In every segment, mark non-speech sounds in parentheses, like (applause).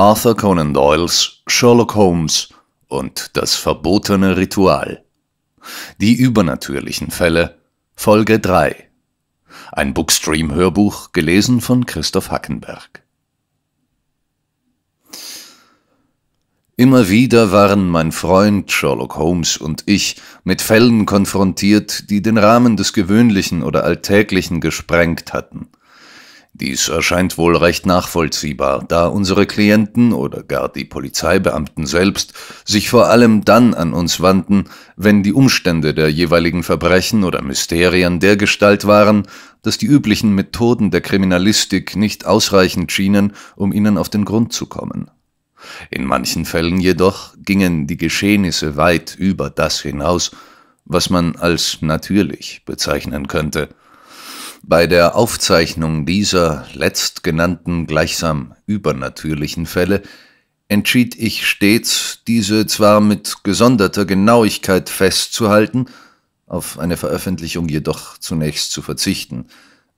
Arthur Conan Doyles Sherlock Holmes und das verbotene Ritual. Die übernatürlichen Fälle Folge 3. Ein Bookstream-Hörbuch gelesen von Christoph Hackenberg. Immer wieder waren mein Freund Sherlock Holmes und ich mit Fällen konfrontiert, die den Rahmen des Gewöhnlichen oder Alltäglichen gesprengt hatten – dies erscheint wohl recht nachvollziehbar, da unsere Klienten oder gar die Polizeibeamten selbst sich vor allem dann an uns wandten, wenn die Umstände der jeweiligen Verbrechen oder Mysterien der Gestalt waren, dass die üblichen Methoden der Kriminalistik nicht ausreichend schienen, um ihnen auf den Grund zu kommen. In manchen Fällen jedoch gingen die Geschehnisse weit über das hinaus, was man als natürlich bezeichnen könnte – bei der Aufzeichnung dieser letztgenannten gleichsam übernatürlichen Fälle entschied ich stets, diese zwar mit gesonderter Genauigkeit festzuhalten, auf eine Veröffentlichung jedoch zunächst zu verzichten,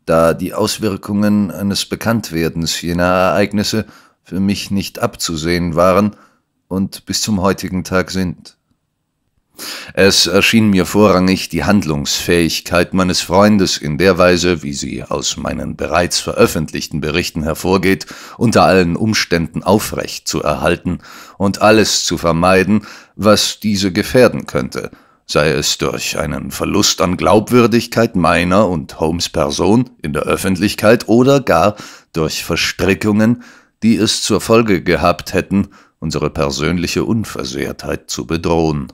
da die Auswirkungen eines Bekanntwerdens jener Ereignisse für mich nicht abzusehen waren und bis zum heutigen Tag sind. Es erschien mir vorrangig die Handlungsfähigkeit meines Freundes in der Weise, wie sie aus meinen bereits veröffentlichten Berichten hervorgeht, unter allen Umständen aufrecht zu erhalten und alles zu vermeiden, was diese gefährden könnte, sei es durch einen Verlust an Glaubwürdigkeit meiner und Holmes Person in der Öffentlichkeit oder gar durch Verstrickungen, die es zur Folge gehabt hätten, unsere persönliche Unversehrtheit zu bedrohen.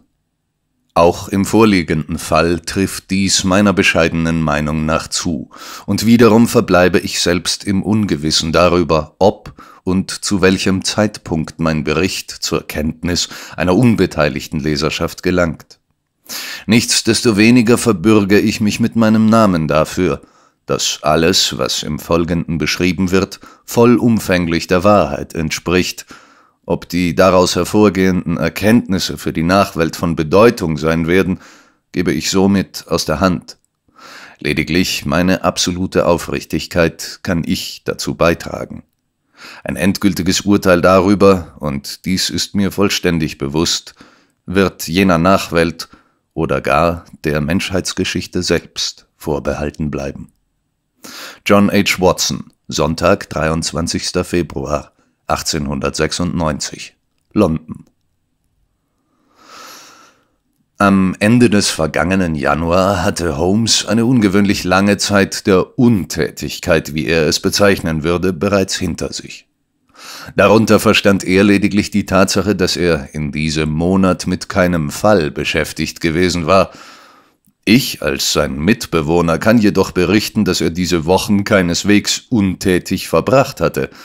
Auch im vorliegenden Fall trifft dies meiner bescheidenen Meinung nach zu, und wiederum verbleibe ich selbst im Ungewissen darüber, ob und zu welchem Zeitpunkt mein Bericht zur Kenntnis einer unbeteiligten Leserschaft gelangt. Nichtsdestoweniger verbürge ich mich mit meinem Namen dafür, dass alles, was im Folgenden beschrieben wird, vollumfänglich der Wahrheit entspricht, ob die daraus hervorgehenden Erkenntnisse für die Nachwelt von Bedeutung sein werden, gebe ich somit aus der Hand. Lediglich meine absolute Aufrichtigkeit kann ich dazu beitragen. Ein endgültiges Urteil darüber, und dies ist mir vollständig bewusst, wird jener Nachwelt oder gar der Menschheitsgeschichte selbst vorbehalten bleiben. John H. Watson, Sonntag, 23. Februar 1896, London. Am Ende des vergangenen Januar hatte Holmes eine ungewöhnlich lange Zeit der Untätigkeit, wie er es bezeichnen würde, bereits hinter sich. Darunter verstand er lediglich die Tatsache, dass er in diesem Monat mit keinem Fall beschäftigt gewesen war. Ich als sein Mitbewohner kann jedoch berichten, dass er diese Wochen keineswegs untätig verbracht hatte –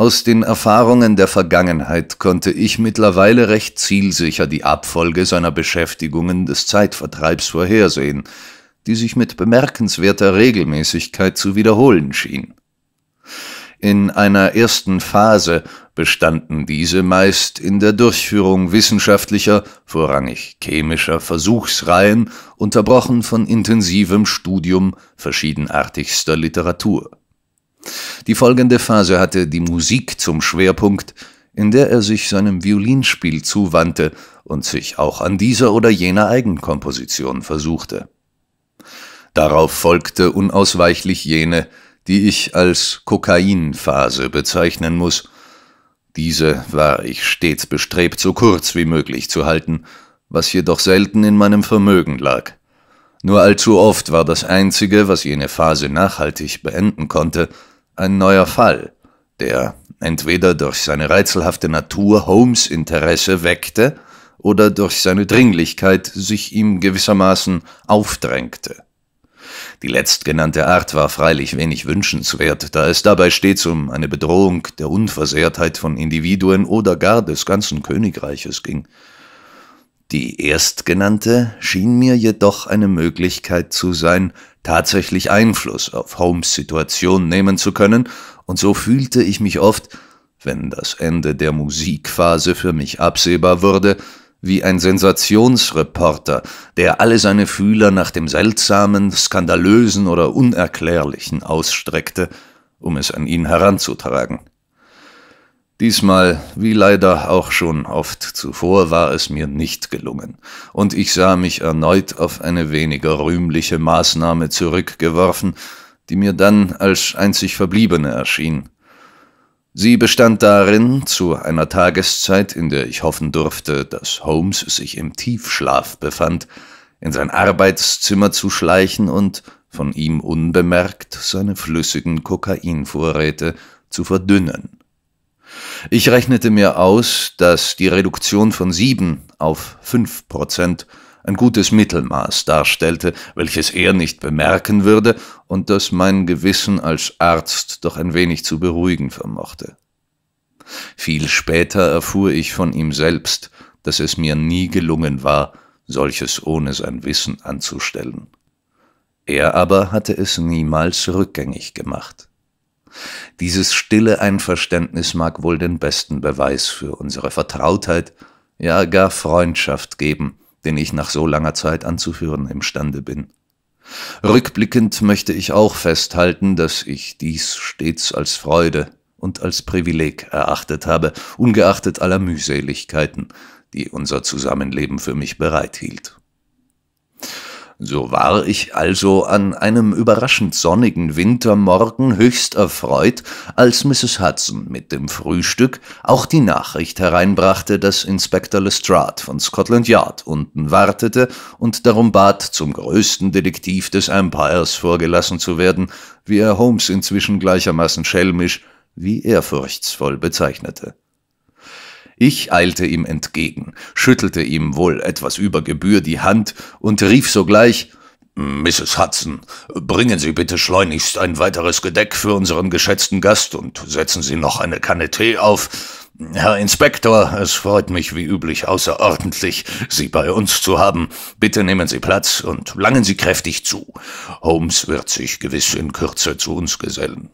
aus den Erfahrungen der Vergangenheit konnte ich mittlerweile recht zielsicher die Abfolge seiner Beschäftigungen des Zeitvertreibs vorhersehen, die sich mit bemerkenswerter Regelmäßigkeit zu wiederholen schien. In einer ersten Phase bestanden diese meist in der Durchführung wissenschaftlicher, vorrangig chemischer Versuchsreihen, unterbrochen von intensivem Studium verschiedenartigster Literatur. Die folgende Phase hatte die Musik zum Schwerpunkt, in der er sich seinem Violinspiel zuwandte und sich auch an dieser oder jener Eigenkomposition versuchte. Darauf folgte unausweichlich jene, die ich als Kokainphase bezeichnen muss. Diese war ich stets bestrebt, so kurz wie möglich zu halten, was jedoch selten in meinem Vermögen lag. Nur allzu oft war das Einzige, was jene Phase nachhaltig beenden konnte, ein neuer Fall, der entweder durch seine rätselhafte Natur Holmes Interesse weckte oder durch seine Dringlichkeit sich ihm gewissermaßen aufdrängte. Die letztgenannte Art war freilich wenig wünschenswert, da es dabei stets um eine Bedrohung der Unversehrtheit von Individuen oder gar des ganzen Königreiches ging. Die erstgenannte schien mir jedoch eine Möglichkeit zu sein, tatsächlich Einfluss auf Holmes Situation nehmen zu können, und so fühlte ich mich oft, wenn das Ende der Musikphase für mich absehbar wurde, wie ein Sensationsreporter, der alle seine Fühler nach dem Seltsamen, Skandalösen oder Unerklärlichen ausstreckte, um es an ihn heranzutragen. Diesmal, wie leider auch schon oft zuvor, war es mir nicht gelungen, und ich sah mich erneut auf eine weniger rühmliche Maßnahme zurückgeworfen, die mir dann als einzig verbliebene erschien. Sie bestand darin, zu einer Tageszeit, in der ich hoffen durfte, dass Holmes sich im Tiefschlaf befand, in sein Arbeitszimmer zu schleichen und, von ihm unbemerkt, seine flüssigen Kokainvorräte zu verdünnen. Ich rechnete mir aus, dass die Reduktion von 7 auf 5 Prozent ein gutes Mittelmaß darstellte, welches er nicht bemerken würde und das mein Gewissen als Arzt doch ein wenig zu beruhigen vermochte. Viel später erfuhr ich von ihm selbst, dass es mir nie gelungen war, solches ohne sein Wissen anzustellen. Er aber hatte es niemals rückgängig gemacht. Dieses stille Einverständnis mag wohl den besten Beweis für unsere Vertrautheit, ja gar Freundschaft geben, den ich nach so langer Zeit anzuführen imstande bin. Rückblickend möchte ich auch festhalten, dass ich dies stets als Freude und als Privileg erachtet habe, ungeachtet aller Mühseligkeiten, die unser Zusammenleben für mich bereithielt. So war ich also an einem überraschend sonnigen Wintermorgen höchst erfreut, als Mrs. Hudson mit dem Frühstück auch die Nachricht hereinbrachte, dass Inspektor Lestrade von Scotland Yard unten wartete und darum bat, zum größten Detektiv des Empires vorgelassen zu werden, wie er Holmes inzwischen gleichermaßen schelmisch wie ehrfurchtsvoll bezeichnete. Ich eilte ihm entgegen, schüttelte ihm wohl etwas über Gebühr die Hand und rief sogleich Mrs. Hudson, bringen Sie bitte schleunigst ein weiteres Gedeck für unseren geschätzten Gast und setzen Sie noch eine Kanne Tee auf. Herr Inspektor, es freut mich wie üblich außerordentlich, Sie bei uns zu haben. Bitte nehmen Sie Platz und langen Sie kräftig zu. Holmes wird sich gewiss in Kürze zu uns gesellen.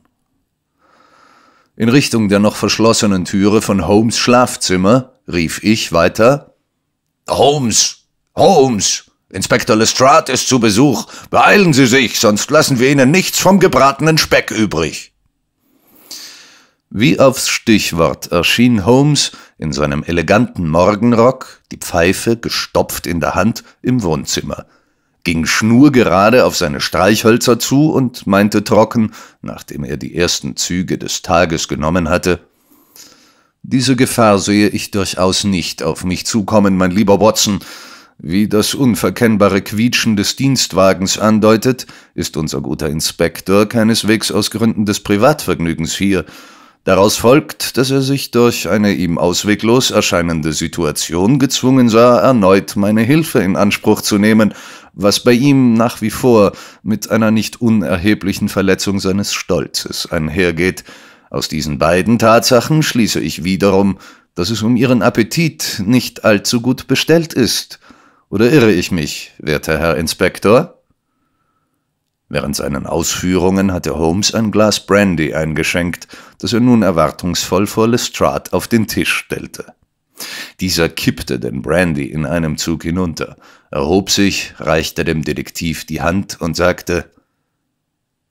In Richtung der noch verschlossenen Türe von Holmes Schlafzimmer rief ich weiter Holmes. Holmes. Inspektor Lestrade ist zu Besuch. Beeilen Sie sich, sonst lassen wir Ihnen nichts vom gebratenen Speck übrig. Wie aufs Stichwort erschien Holmes in seinem eleganten Morgenrock, die Pfeife gestopft in der Hand, im Wohnzimmer ging schnurgerade auf seine Streichhölzer zu und meinte trocken, nachdem er die ersten Züge des Tages genommen hatte, diese Gefahr sehe ich durchaus nicht auf mich zukommen, mein lieber Watson. Wie das unverkennbare Quietschen des Dienstwagens andeutet, ist unser guter Inspektor keineswegs aus Gründen des Privatvergnügens hier, Daraus folgt, dass er sich durch eine ihm ausweglos erscheinende Situation gezwungen sah, erneut meine Hilfe in Anspruch zu nehmen, was bei ihm nach wie vor mit einer nicht unerheblichen Verletzung seines Stolzes einhergeht. Aus diesen beiden Tatsachen schließe ich wiederum, dass es um Ihren Appetit nicht allzu gut bestellt ist. Oder irre ich mich, werter Herr Inspektor? Während seinen Ausführungen hatte Holmes ein Glas Brandy eingeschenkt das er nun erwartungsvoll vor Lestrade auf den Tisch stellte. Dieser kippte den Brandy in einem Zug hinunter, erhob sich, reichte dem Detektiv die Hand und sagte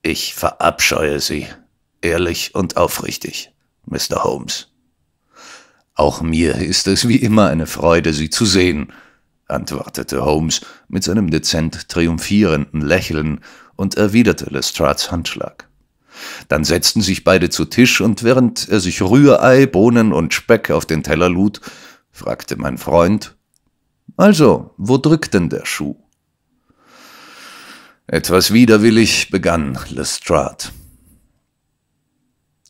Ich verabscheue Sie, ehrlich und aufrichtig, Mr. Holmes. Auch mir ist es wie immer eine Freude, Sie zu sehen, antwortete Holmes mit seinem dezent triumphierenden Lächeln und erwiderte Lestrades Handschlag. Dann setzten sich beide zu Tisch, und während er sich Rührei, Bohnen und Speck auf den Teller lud, fragte mein Freund Also, wo drückt denn der Schuh? Etwas widerwillig begann Lestrade.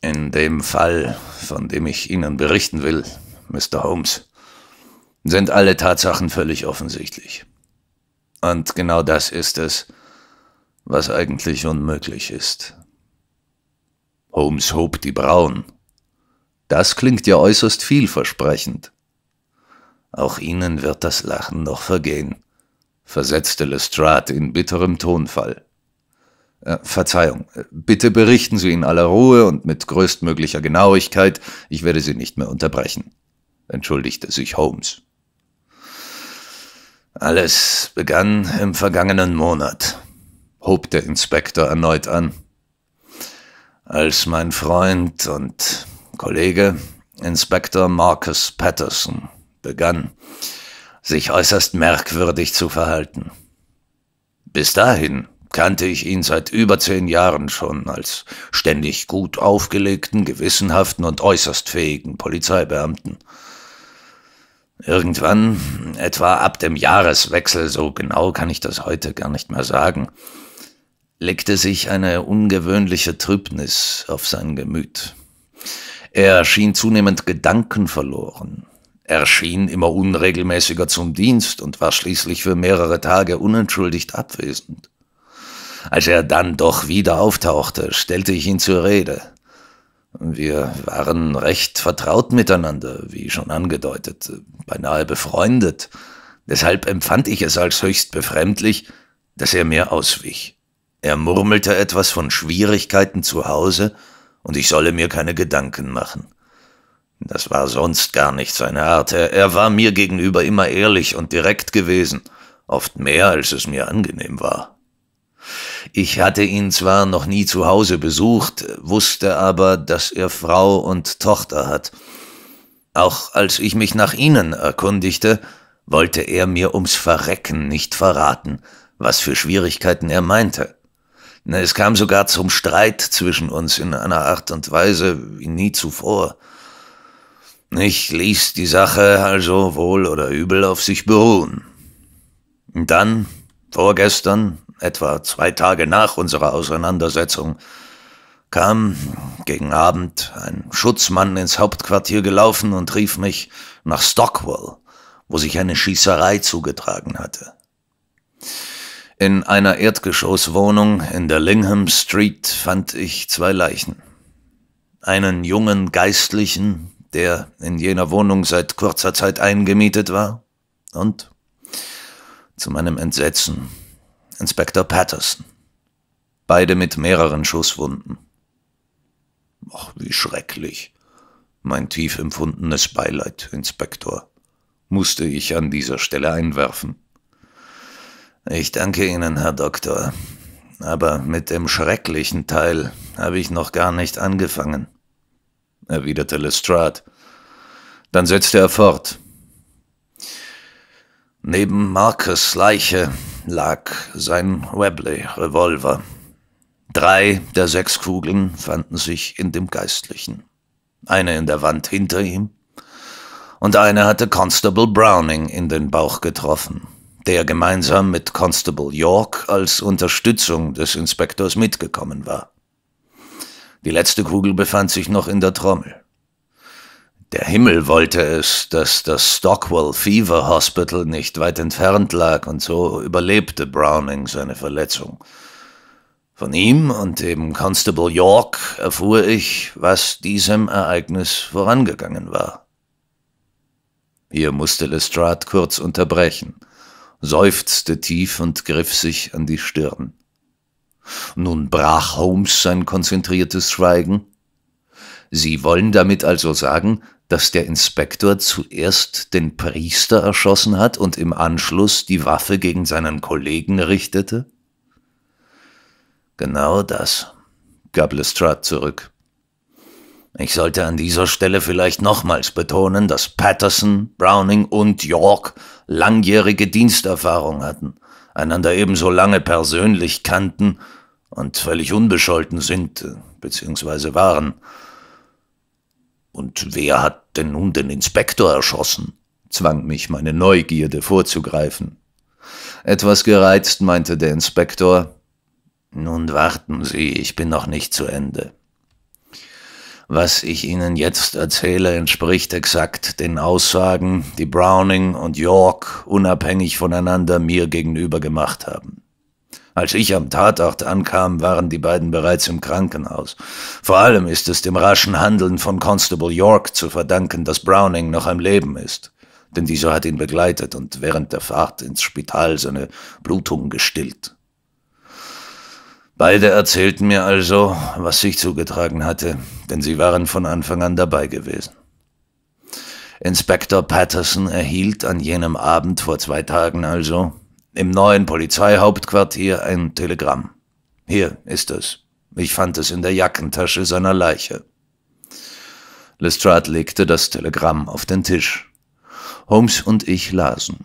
In dem Fall, von dem ich Ihnen berichten will, Mr. Holmes, sind alle Tatsachen völlig offensichtlich. Und genau das ist es, was eigentlich unmöglich ist. Holmes hob die Brauen. Das klingt ja äußerst vielversprechend. Auch Ihnen wird das Lachen noch vergehen, versetzte Lestrade in bitterem Tonfall. Äh, Verzeihung, äh, bitte berichten Sie in aller Ruhe und mit größtmöglicher Genauigkeit, ich werde Sie nicht mehr unterbrechen, entschuldigte sich Holmes. Alles begann im vergangenen Monat, hob der Inspektor erneut an als mein Freund und Kollege Inspektor Marcus Patterson begann, sich äußerst merkwürdig zu verhalten. Bis dahin kannte ich ihn seit über zehn Jahren schon als ständig gut aufgelegten, gewissenhaften und äußerst fähigen Polizeibeamten. Irgendwann, etwa ab dem Jahreswechsel, so genau kann ich das heute gar nicht mehr sagen, legte sich eine ungewöhnliche Trübnis auf sein Gemüt. Er schien zunehmend gedankenverloren. Er schien immer unregelmäßiger zum Dienst und war schließlich für mehrere Tage unentschuldigt abwesend. Als er dann doch wieder auftauchte, stellte ich ihn zur Rede. Wir waren recht vertraut miteinander, wie schon angedeutet, beinahe befreundet. Deshalb empfand ich es als höchst befremdlich, dass er mir auswich. Er murmelte etwas von Schwierigkeiten zu Hause, und ich solle mir keine Gedanken machen. Das war sonst gar nicht seine Art. Er, er war mir gegenüber immer ehrlich und direkt gewesen, oft mehr, als es mir angenehm war. Ich hatte ihn zwar noch nie zu Hause besucht, wusste aber, dass er Frau und Tochter hat. Auch als ich mich nach ihnen erkundigte, wollte er mir ums Verrecken nicht verraten, was für Schwierigkeiten er meinte. Es kam sogar zum Streit zwischen uns in einer Art und Weise wie nie zuvor. Ich ließ die Sache also wohl oder übel auf sich beruhen. Und dann, vorgestern, etwa zwei Tage nach unserer Auseinandersetzung, kam gegen Abend ein Schutzmann ins Hauptquartier gelaufen und rief mich nach Stockwell, wo sich eine Schießerei zugetragen hatte. In einer Erdgeschosswohnung in der Lingham Street fand ich zwei Leichen. Einen jungen Geistlichen, der in jener Wohnung seit kurzer Zeit eingemietet war, und, zu meinem Entsetzen, Inspektor Patterson. Beide mit mehreren Schusswunden. Ach, wie schrecklich. Mein tief empfundenes Beileid, Inspektor, musste ich an dieser Stelle einwerfen. Ich danke Ihnen, Herr Doktor. Aber mit dem schrecklichen Teil habe ich noch gar nicht angefangen, erwiderte Lestrade. Dann setzte er fort. Neben Marcus Leiche lag sein Webley-Revolver. Drei der sechs Kugeln fanden sich in dem Geistlichen. Eine in der Wand hinter ihm und eine hatte Constable Browning in den Bauch getroffen der gemeinsam mit Constable York als Unterstützung des Inspektors mitgekommen war. Die letzte Kugel befand sich noch in der Trommel. Der Himmel wollte es, dass das Stockwell Fever Hospital nicht weit entfernt lag, und so überlebte Browning seine Verletzung. Von ihm und dem Constable York erfuhr ich, was diesem Ereignis vorangegangen war. Hier musste Lestrade kurz unterbrechen – seufzte tief und griff sich an die Stirn. Nun brach Holmes sein konzentriertes Schweigen. Sie wollen damit also sagen, dass der Inspektor zuerst den Priester erschossen hat und im Anschluss die Waffe gegen seinen Kollegen richtete? Genau das, gab Lestrade zurück. Ich sollte an dieser Stelle vielleicht nochmals betonen, dass Patterson, Browning und York langjährige Diensterfahrung hatten, einander ebenso lange persönlich kannten und völlig unbescholten sind äh, bzw. waren. Und wer hat denn nun den Inspektor erschossen? zwang mich meine Neugierde vorzugreifen. Etwas gereizt meinte der Inspektor Nun warten Sie, ich bin noch nicht zu Ende. Was ich Ihnen jetzt erzähle, entspricht exakt den Aussagen, die Browning und York unabhängig voneinander mir gegenüber gemacht haben. Als ich am Tatort ankam, waren die beiden bereits im Krankenhaus. Vor allem ist es dem raschen Handeln von Constable York zu verdanken, dass Browning noch am Leben ist. Denn dieser hat ihn begleitet und während der Fahrt ins Spital seine Blutung gestillt. Beide erzählten mir also, was sich zugetragen hatte, denn sie waren von Anfang an dabei gewesen. Inspektor Patterson erhielt an jenem Abend vor zwei Tagen also im neuen Polizeihauptquartier ein Telegramm. Hier ist es. Ich fand es in der Jackentasche seiner Leiche. Lestrade legte das Telegramm auf den Tisch. Holmes und ich lasen.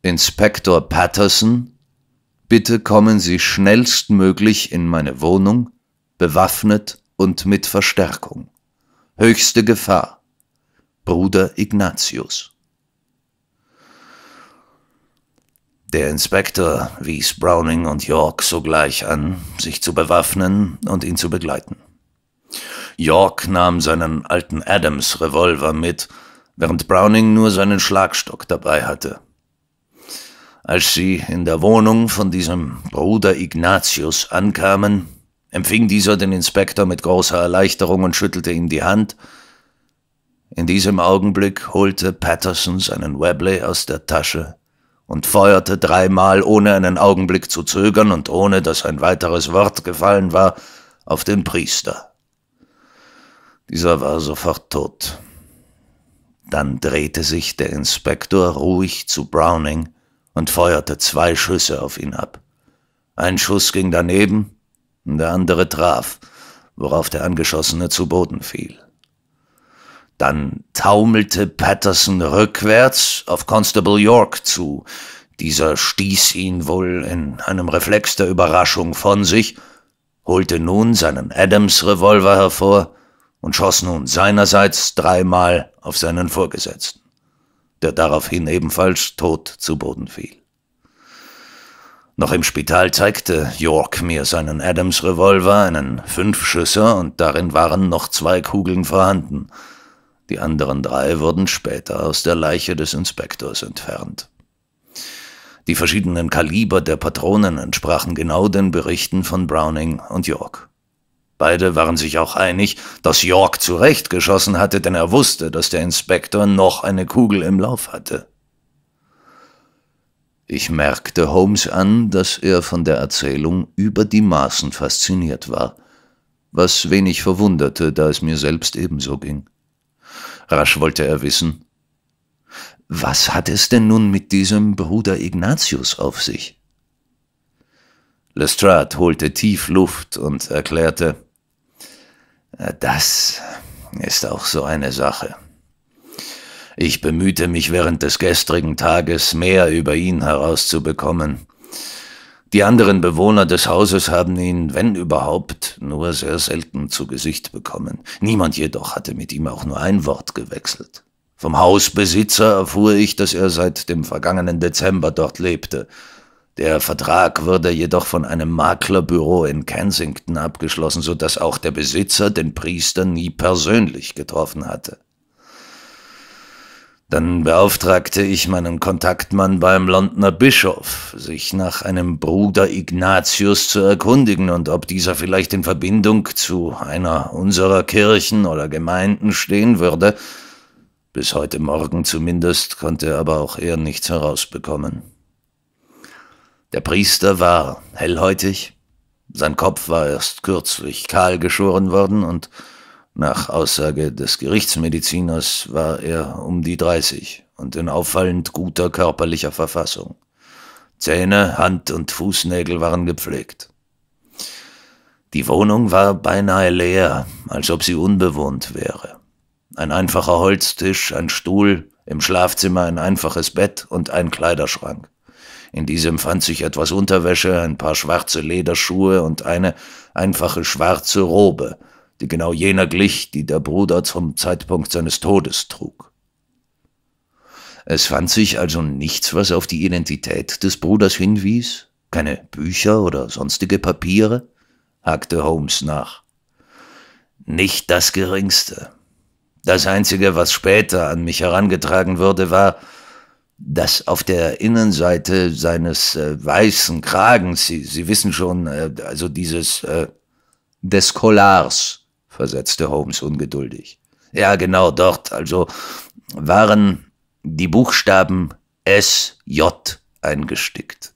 Inspektor Patterson Bitte kommen Sie schnellstmöglich in meine Wohnung, bewaffnet und mit Verstärkung. Höchste Gefahr. Bruder Ignatius. Der Inspektor wies Browning und York sogleich an, sich zu bewaffnen und ihn zu begleiten. York nahm seinen alten Adams-Revolver mit, während Browning nur seinen Schlagstock dabei hatte. Als sie in der Wohnung von diesem Bruder Ignatius ankamen, empfing dieser den Inspektor mit großer Erleichterung und schüttelte ihm die Hand. In diesem Augenblick holte Patterson seinen Webley aus der Tasche und feuerte dreimal, ohne einen Augenblick zu zögern und ohne, dass ein weiteres Wort gefallen war, auf den Priester. Dieser war sofort tot. Dann drehte sich der Inspektor ruhig zu Browning und feuerte zwei Schüsse auf ihn ab. Ein Schuss ging daneben, der andere traf, worauf der Angeschossene zu Boden fiel. Dann taumelte Patterson rückwärts auf Constable York zu. Dieser stieß ihn wohl in einem Reflex der Überraschung von sich, holte nun seinen Adams-Revolver hervor und schoss nun seinerseits dreimal auf seinen Vorgesetzten der daraufhin ebenfalls tot zu Boden fiel. Noch im Spital zeigte York mir seinen Adams-Revolver, einen Fünfschüsser, und darin waren noch zwei Kugeln vorhanden. Die anderen drei wurden später aus der Leiche des Inspektors entfernt. Die verschiedenen Kaliber der Patronen entsprachen genau den Berichten von Browning und York. Beide waren sich auch einig, dass York zu Recht geschossen hatte, denn er wusste, dass der Inspektor noch eine Kugel im Lauf hatte. Ich merkte Holmes an, dass er von der Erzählung über die Maßen fasziniert war, was wenig verwunderte, da es mir selbst ebenso ging. Rasch wollte er wissen, was hat es denn nun mit diesem Bruder Ignatius auf sich? Lestrade holte tief Luft und erklärte, das ist auch so eine Sache. Ich bemühte mich während des gestrigen Tages mehr über ihn herauszubekommen. Die anderen Bewohner des Hauses haben ihn, wenn überhaupt, nur sehr selten zu Gesicht bekommen. Niemand jedoch hatte mit ihm auch nur ein Wort gewechselt. Vom Hausbesitzer erfuhr ich, dass er seit dem vergangenen Dezember dort lebte der Vertrag wurde jedoch von einem Maklerbüro in Kensington abgeschlossen, so dass auch der Besitzer den Priester nie persönlich getroffen hatte. Dann beauftragte ich meinen Kontaktmann beim Londoner Bischof, sich nach einem Bruder Ignatius zu erkundigen und ob dieser vielleicht in Verbindung zu einer unserer Kirchen oder Gemeinden stehen würde. Bis heute Morgen zumindest konnte er aber auch er nichts herausbekommen. Der Priester war hellhäutig, sein Kopf war erst kürzlich kahl geschoren worden und nach Aussage des Gerichtsmediziners war er um die 30 und in auffallend guter körperlicher Verfassung. Zähne, Hand und Fußnägel waren gepflegt. Die Wohnung war beinahe leer, als ob sie unbewohnt wäre. Ein einfacher Holztisch, ein Stuhl, im Schlafzimmer ein einfaches Bett und ein Kleiderschrank. In diesem fand sich etwas Unterwäsche, ein paar schwarze Lederschuhe und eine einfache schwarze Robe, die genau jener glich, die der Bruder zum Zeitpunkt seines Todes trug. Es fand sich also nichts, was auf die Identität des Bruders hinwies? Keine Bücher oder sonstige Papiere? hakte Holmes nach. Nicht das geringste. Das Einzige, was später an mich herangetragen wurde, war, dass auf der Innenseite seines äh, weißen Kragens, Sie, Sie wissen schon, äh, also dieses äh, des Kollars, versetzte Holmes ungeduldig. Ja, genau dort, also waren die Buchstaben SJ eingestickt.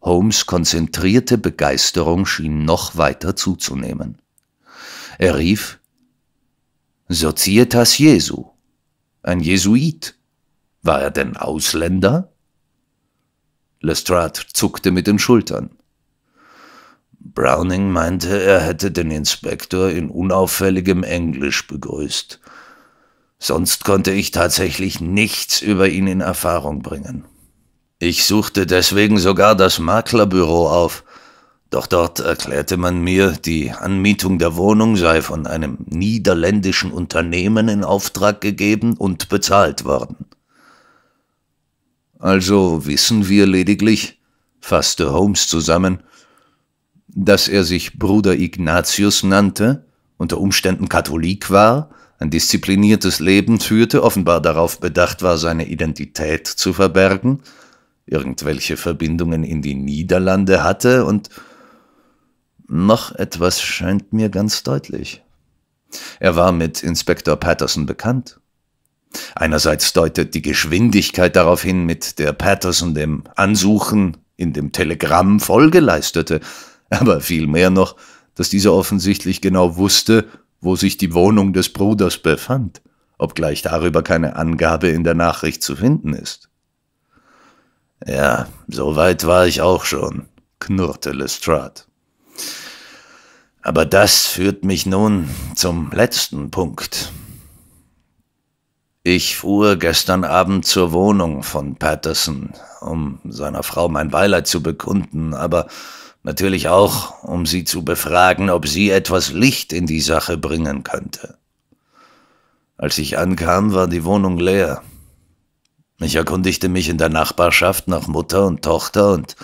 Holmes konzentrierte Begeisterung schien noch weiter zuzunehmen. Er rief Sozietas Jesu, ein Jesuit war er denn Ausländer? Lestrade zuckte mit den Schultern. Browning meinte, er hätte den Inspektor in unauffälligem Englisch begrüßt. Sonst konnte ich tatsächlich nichts über ihn in Erfahrung bringen. Ich suchte deswegen sogar das Maklerbüro auf, doch dort erklärte man mir, die Anmietung der Wohnung sei von einem niederländischen Unternehmen in Auftrag gegeben und bezahlt worden. Also wissen wir lediglich, fasste Holmes zusammen, dass er sich Bruder Ignatius nannte, unter Umständen Katholik war, ein diszipliniertes Leben führte, offenbar darauf bedacht war, seine Identität zu verbergen, irgendwelche Verbindungen in die Niederlande hatte und noch etwas scheint mir ganz deutlich. Er war mit Inspektor Patterson bekannt. Einerseits deutet die Geschwindigkeit darauf hin, mit der Patterson dem Ansuchen in dem Telegramm Folge leistete, aber vielmehr noch, dass dieser offensichtlich genau wusste, wo sich die Wohnung des Bruders befand, obgleich darüber keine Angabe in der Nachricht zu finden ist. Ja, so weit war ich auch schon, knurrte Lestrade. Aber das führt mich nun zum letzten Punkt. Ich fuhr gestern Abend zur Wohnung von Patterson, um seiner Frau mein Beileid zu bekunden, aber natürlich auch, um sie zu befragen, ob sie etwas Licht in die Sache bringen könnte. Als ich ankam, war die Wohnung leer. Ich erkundigte mich in der Nachbarschaft nach Mutter und Tochter und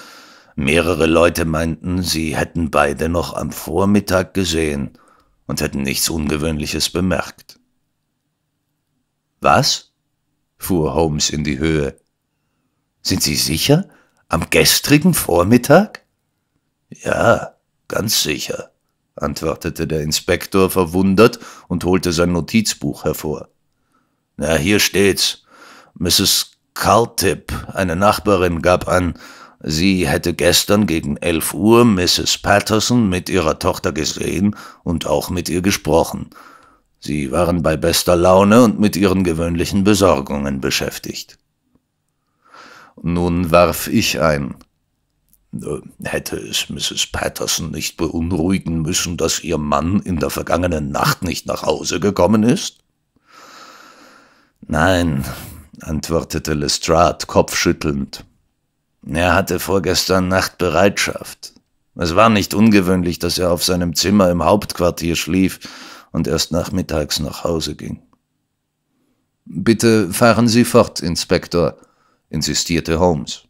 mehrere Leute meinten, sie hätten beide noch am Vormittag gesehen und hätten nichts Ungewöhnliches bemerkt. Was? fuhr Holmes in die Höhe. Sind Sie sicher? Am gestrigen Vormittag? Ja, ganz sicher, antwortete der Inspektor verwundert und holte sein Notizbuch hervor. Na, hier steht's. Mrs. Carltip, eine Nachbarin, gab an, sie hätte gestern gegen elf Uhr Mrs. Patterson mit ihrer Tochter gesehen und auch mit ihr gesprochen. Sie waren bei bester Laune und mit ihren gewöhnlichen Besorgungen beschäftigt. Nun warf ich ein. Äh, hätte es Mrs. Patterson nicht beunruhigen müssen, dass ihr Mann in der vergangenen Nacht nicht nach Hause gekommen ist? Nein, antwortete Lestrade kopfschüttelnd. Er hatte vorgestern Nacht Bereitschaft. Es war nicht ungewöhnlich, dass er auf seinem Zimmer im Hauptquartier schlief, und erst nachmittags nach Hause ging. Bitte fahren Sie fort, Inspektor, insistierte Holmes.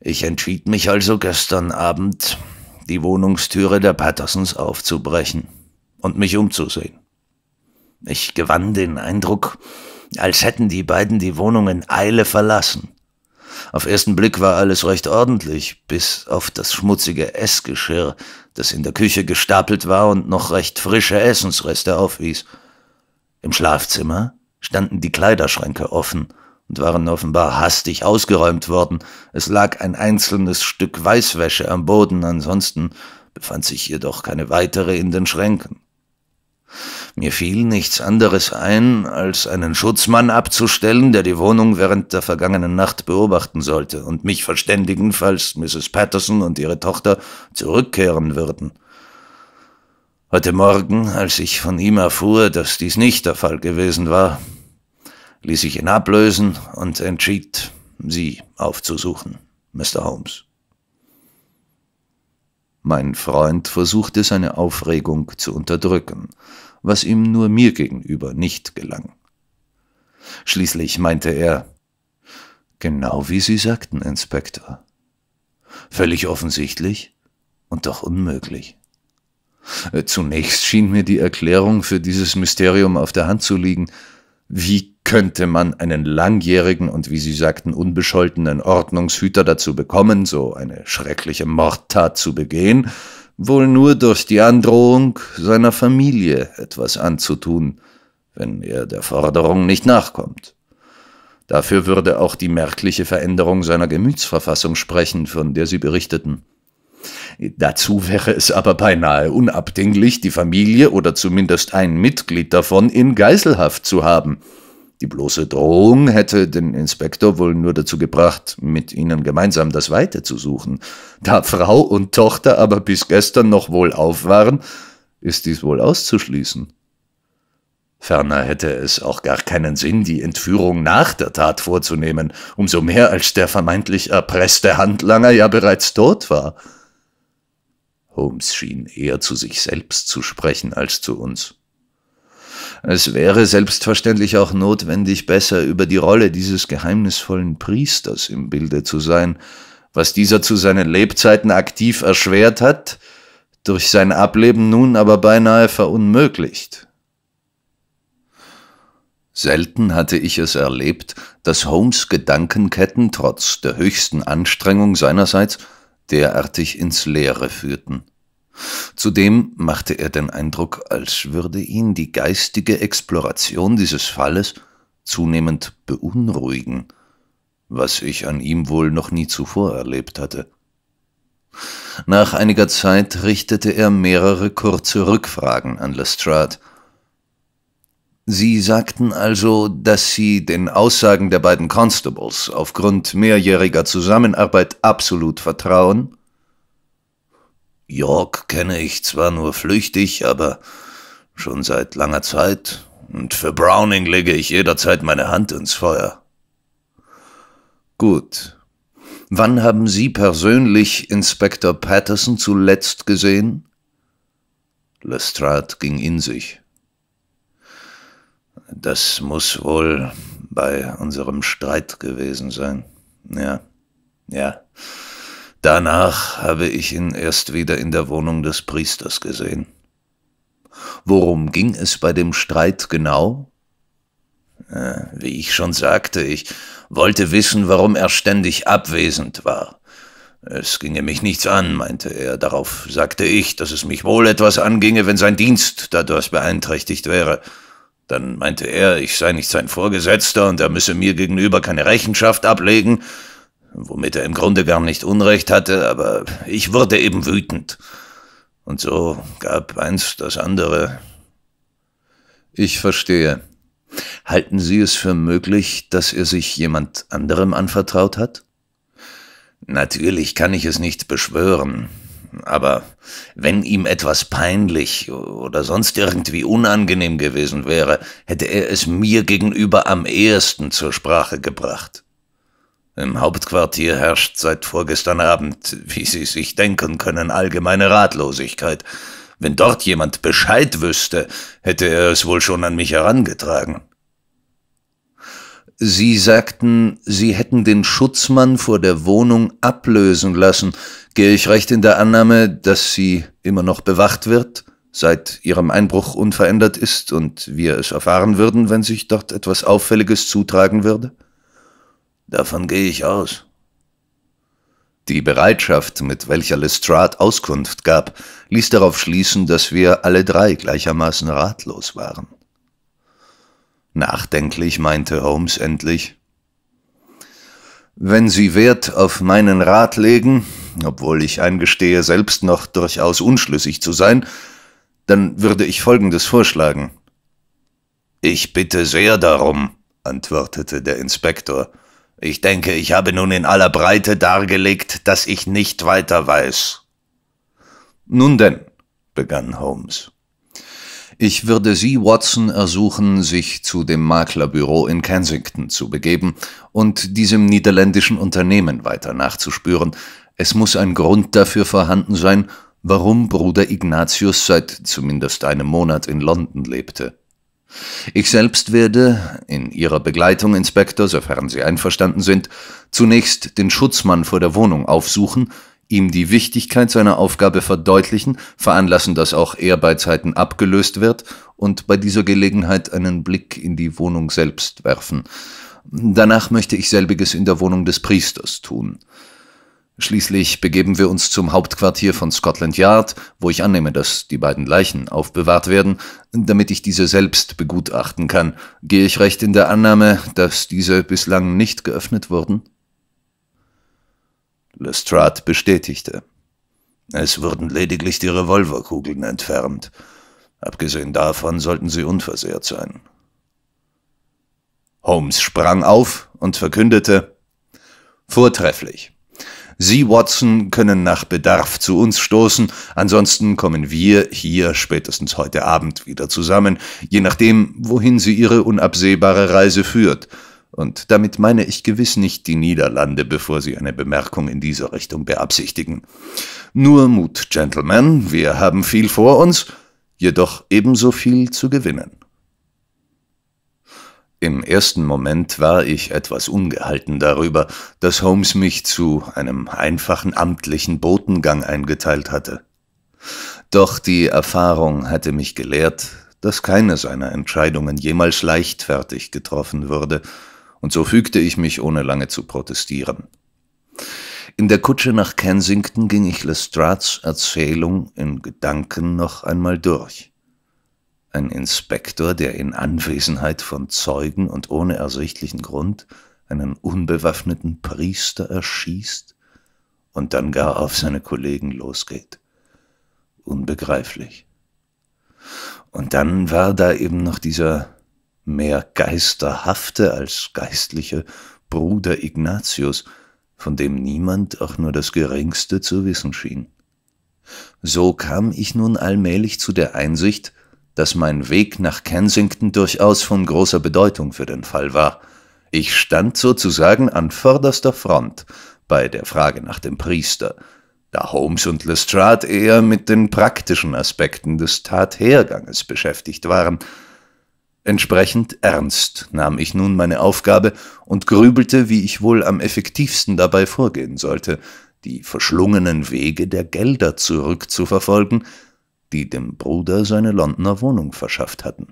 Ich entschied mich also gestern Abend, die Wohnungstüre der Pattersons aufzubrechen und mich umzusehen. Ich gewann den Eindruck, als hätten die beiden die Wohnung in Eile verlassen. Auf ersten Blick war alles recht ordentlich, bis auf das schmutzige Essgeschirr, das in der Küche gestapelt war und noch recht frische Essensreste aufwies. Im Schlafzimmer standen die Kleiderschränke offen und waren offenbar hastig ausgeräumt worden. Es lag ein einzelnes Stück Weißwäsche am Boden, ansonsten befand sich jedoch keine weitere in den Schränken. Mir fiel nichts anderes ein, als einen Schutzmann abzustellen, der die Wohnung während der vergangenen Nacht beobachten sollte und mich verständigen, falls Mrs. Patterson und ihre Tochter zurückkehren würden. Heute Morgen, als ich von ihm erfuhr, dass dies nicht der Fall gewesen war, ließ ich ihn ablösen und entschied, Sie aufzusuchen, Mr. Holmes. Mein Freund versuchte seine Aufregung zu unterdrücken was ihm nur mir gegenüber nicht gelang. Schließlich meinte er, Genau wie Sie sagten, Inspektor. Völlig offensichtlich und doch unmöglich. Zunächst schien mir die Erklärung für dieses Mysterium auf der Hand zu liegen. Wie könnte man einen langjährigen und wie Sie sagten unbescholtenen Ordnungshüter dazu bekommen, so eine schreckliche Mordtat zu begehen, wohl nur durch die Androhung seiner Familie etwas anzutun, wenn er der Forderung nicht nachkommt. Dafür würde auch die merkliche Veränderung seiner Gemütsverfassung sprechen, von der Sie berichteten. Dazu wäre es aber beinahe unabdinglich, die Familie oder zumindest ein Mitglied davon in Geiselhaft zu haben – die bloße Drohung hätte den Inspektor wohl nur dazu gebracht, mit ihnen gemeinsam das Weite zu suchen. Da Frau und Tochter aber bis gestern noch wohl auf waren, ist dies wohl auszuschließen. Ferner hätte es auch gar keinen Sinn, die Entführung nach der Tat vorzunehmen, umso mehr als der vermeintlich erpresste Handlanger ja bereits tot war. Holmes schien eher zu sich selbst zu sprechen als zu uns. Es wäre selbstverständlich auch notwendig, besser über die Rolle dieses geheimnisvollen Priesters im Bilde zu sein, was dieser zu seinen Lebzeiten aktiv erschwert hat, durch sein Ableben nun aber beinahe verunmöglicht. Selten hatte ich es erlebt, dass Holmes Gedankenketten trotz der höchsten Anstrengung seinerseits derartig ins Leere führten. Zudem machte er den Eindruck, als würde ihn die geistige Exploration dieses Falles zunehmend beunruhigen, was ich an ihm wohl noch nie zuvor erlebt hatte. Nach einiger Zeit richtete er mehrere kurze Rückfragen an Lestrade. Sie sagten also, dass Sie den Aussagen der beiden Constables aufgrund mehrjähriger Zusammenarbeit absolut vertrauen? York kenne ich zwar nur flüchtig, aber schon seit langer Zeit, und für Browning lege ich jederzeit meine Hand ins Feuer. Gut. Wann haben Sie persönlich Inspektor Patterson zuletzt gesehen? Lestrade ging in sich. Das muss wohl bei unserem Streit gewesen sein. Ja, ja. Danach habe ich ihn erst wieder in der Wohnung des Priesters gesehen. Worum ging es bei dem Streit genau? Äh, wie ich schon sagte, ich wollte wissen, warum er ständig abwesend war. Es ginge mich nichts an, meinte er. Darauf sagte ich, dass es mich wohl etwas anginge, wenn sein Dienst dadurch beeinträchtigt wäre. Dann meinte er, ich sei nicht sein Vorgesetzter und er müsse mir gegenüber keine Rechenschaft ablegen, womit er im Grunde gar nicht Unrecht hatte, aber ich wurde eben wütend. Und so gab eins das andere. Ich verstehe. Halten Sie es für möglich, dass er sich jemand anderem anvertraut hat? Natürlich kann ich es nicht beschwören, aber wenn ihm etwas peinlich oder sonst irgendwie unangenehm gewesen wäre, hätte er es mir gegenüber am ehesten zur Sprache gebracht. Im Hauptquartier herrscht seit vorgestern Abend, wie Sie sich denken können, allgemeine Ratlosigkeit. Wenn dort jemand Bescheid wüsste, hätte er es wohl schon an mich herangetragen. Sie sagten, Sie hätten den Schutzmann vor der Wohnung ablösen lassen. Gehe ich recht in der Annahme, dass sie immer noch bewacht wird, seit ihrem Einbruch unverändert ist und wir es erfahren würden, wenn sich dort etwas Auffälliges zutragen würde? Davon gehe ich aus. Die Bereitschaft, mit welcher Lestrade Auskunft gab, ließ darauf schließen, dass wir alle drei gleichermaßen ratlos waren. Nachdenklich meinte Holmes endlich, wenn Sie Wert auf meinen Rat legen, obwohl ich eingestehe, selbst noch durchaus unschlüssig zu sein, dann würde ich Folgendes vorschlagen. Ich bitte sehr darum, antwortete der Inspektor, ich denke, ich habe nun in aller Breite dargelegt, dass ich nicht weiter weiß. Nun denn, begann Holmes. Ich würde Sie, Watson, ersuchen, sich zu dem Maklerbüro in Kensington zu begeben und diesem niederländischen Unternehmen weiter nachzuspüren. Es muss ein Grund dafür vorhanden sein, warum Bruder Ignatius seit zumindest einem Monat in London lebte. Ich selbst werde, in Ihrer Begleitung, Inspektor, sofern Sie einverstanden sind, zunächst den Schutzmann vor der Wohnung aufsuchen, ihm die Wichtigkeit seiner Aufgabe verdeutlichen, veranlassen, dass auch er bei Zeiten abgelöst wird und bei dieser Gelegenheit einen Blick in die Wohnung selbst werfen. Danach möchte ich selbiges in der Wohnung des Priesters tun. Schließlich begeben wir uns zum Hauptquartier von Scotland Yard, wo ich annehme, dass die beiden Leichen aufbewahrt werden. Damit ich diese selbst begutachten kann, gehe ich recht in der Annahme, dass diese bislang nicht geöffnet wurden? Lestrade bestätigte. Es wurden lediglich die Revolverkugeln entfernt. Abgesehen davon sollten sie unversehrt sein. Holmes sprang auf und verkündete Vortrefflich. Sie, Watson, können nach Bedarf zu uns stoßen, ansonsten kommen wir hier spätestens heute Abend wieder zusammen, je nachdem, wohin sie ihre unabsehbare Reise führt. Und damit meine ich gewiss nicht die Niederlande, bevor Sie eine Bemerkung in dieser Richtung beabsichtigen. Nur Mut, Gentlemen, wir haben viel vor uns, jedoch ebenso viel zu gewinnen. Im ersten Moment war ich etwas ungehalten darüber, dass Holmes mich zu einem einfachen amtlichen Botengang eingeteilt hatte. Doch die Erfahrung hatte mich gelehrt, dass keine seiner Entscheidungen jemals leichtfertig getroffen würde, und so fügte ich mich, ohne lange zu protestieren. In der Kutsche nach Kensington ging ich Lestrades Erzählung in Gedanken noch einmal durch ein Inspektor, der in Anwesenheit von Zeugen und ohne ersichtlichen Grund einen unbewaffneten Priester erschießt und dann gar auf seine Kollegen losgeht. Unbegreiflich. Und dann war da eben noch dieser mehr geisterhafte als geistliche Bruder Ignatius, von dem niemand auch nur das geringste zu wissen schien. So kam ich nun allmählich zu der Einsicht, dass mein Weg nach Kensington durchaus von großer Bedeutung für den Fall war. Ich stand sozusagen an vorderster Front bei der Frage nach dem Priester, da Holmes und Lestrade eher mit den praktischen Aspekten des Tatherganges beschäftigt waren. Entsprechend ernst nahm ich nun meine Aufgabe und grübelte, wie ich wohl am effektivsten dabei vorgehen sollte, die verschlungenen Wege der Gelder zurückzuverfolgen, die dem Bruder seine Londoner Wohnung verschafft hatten.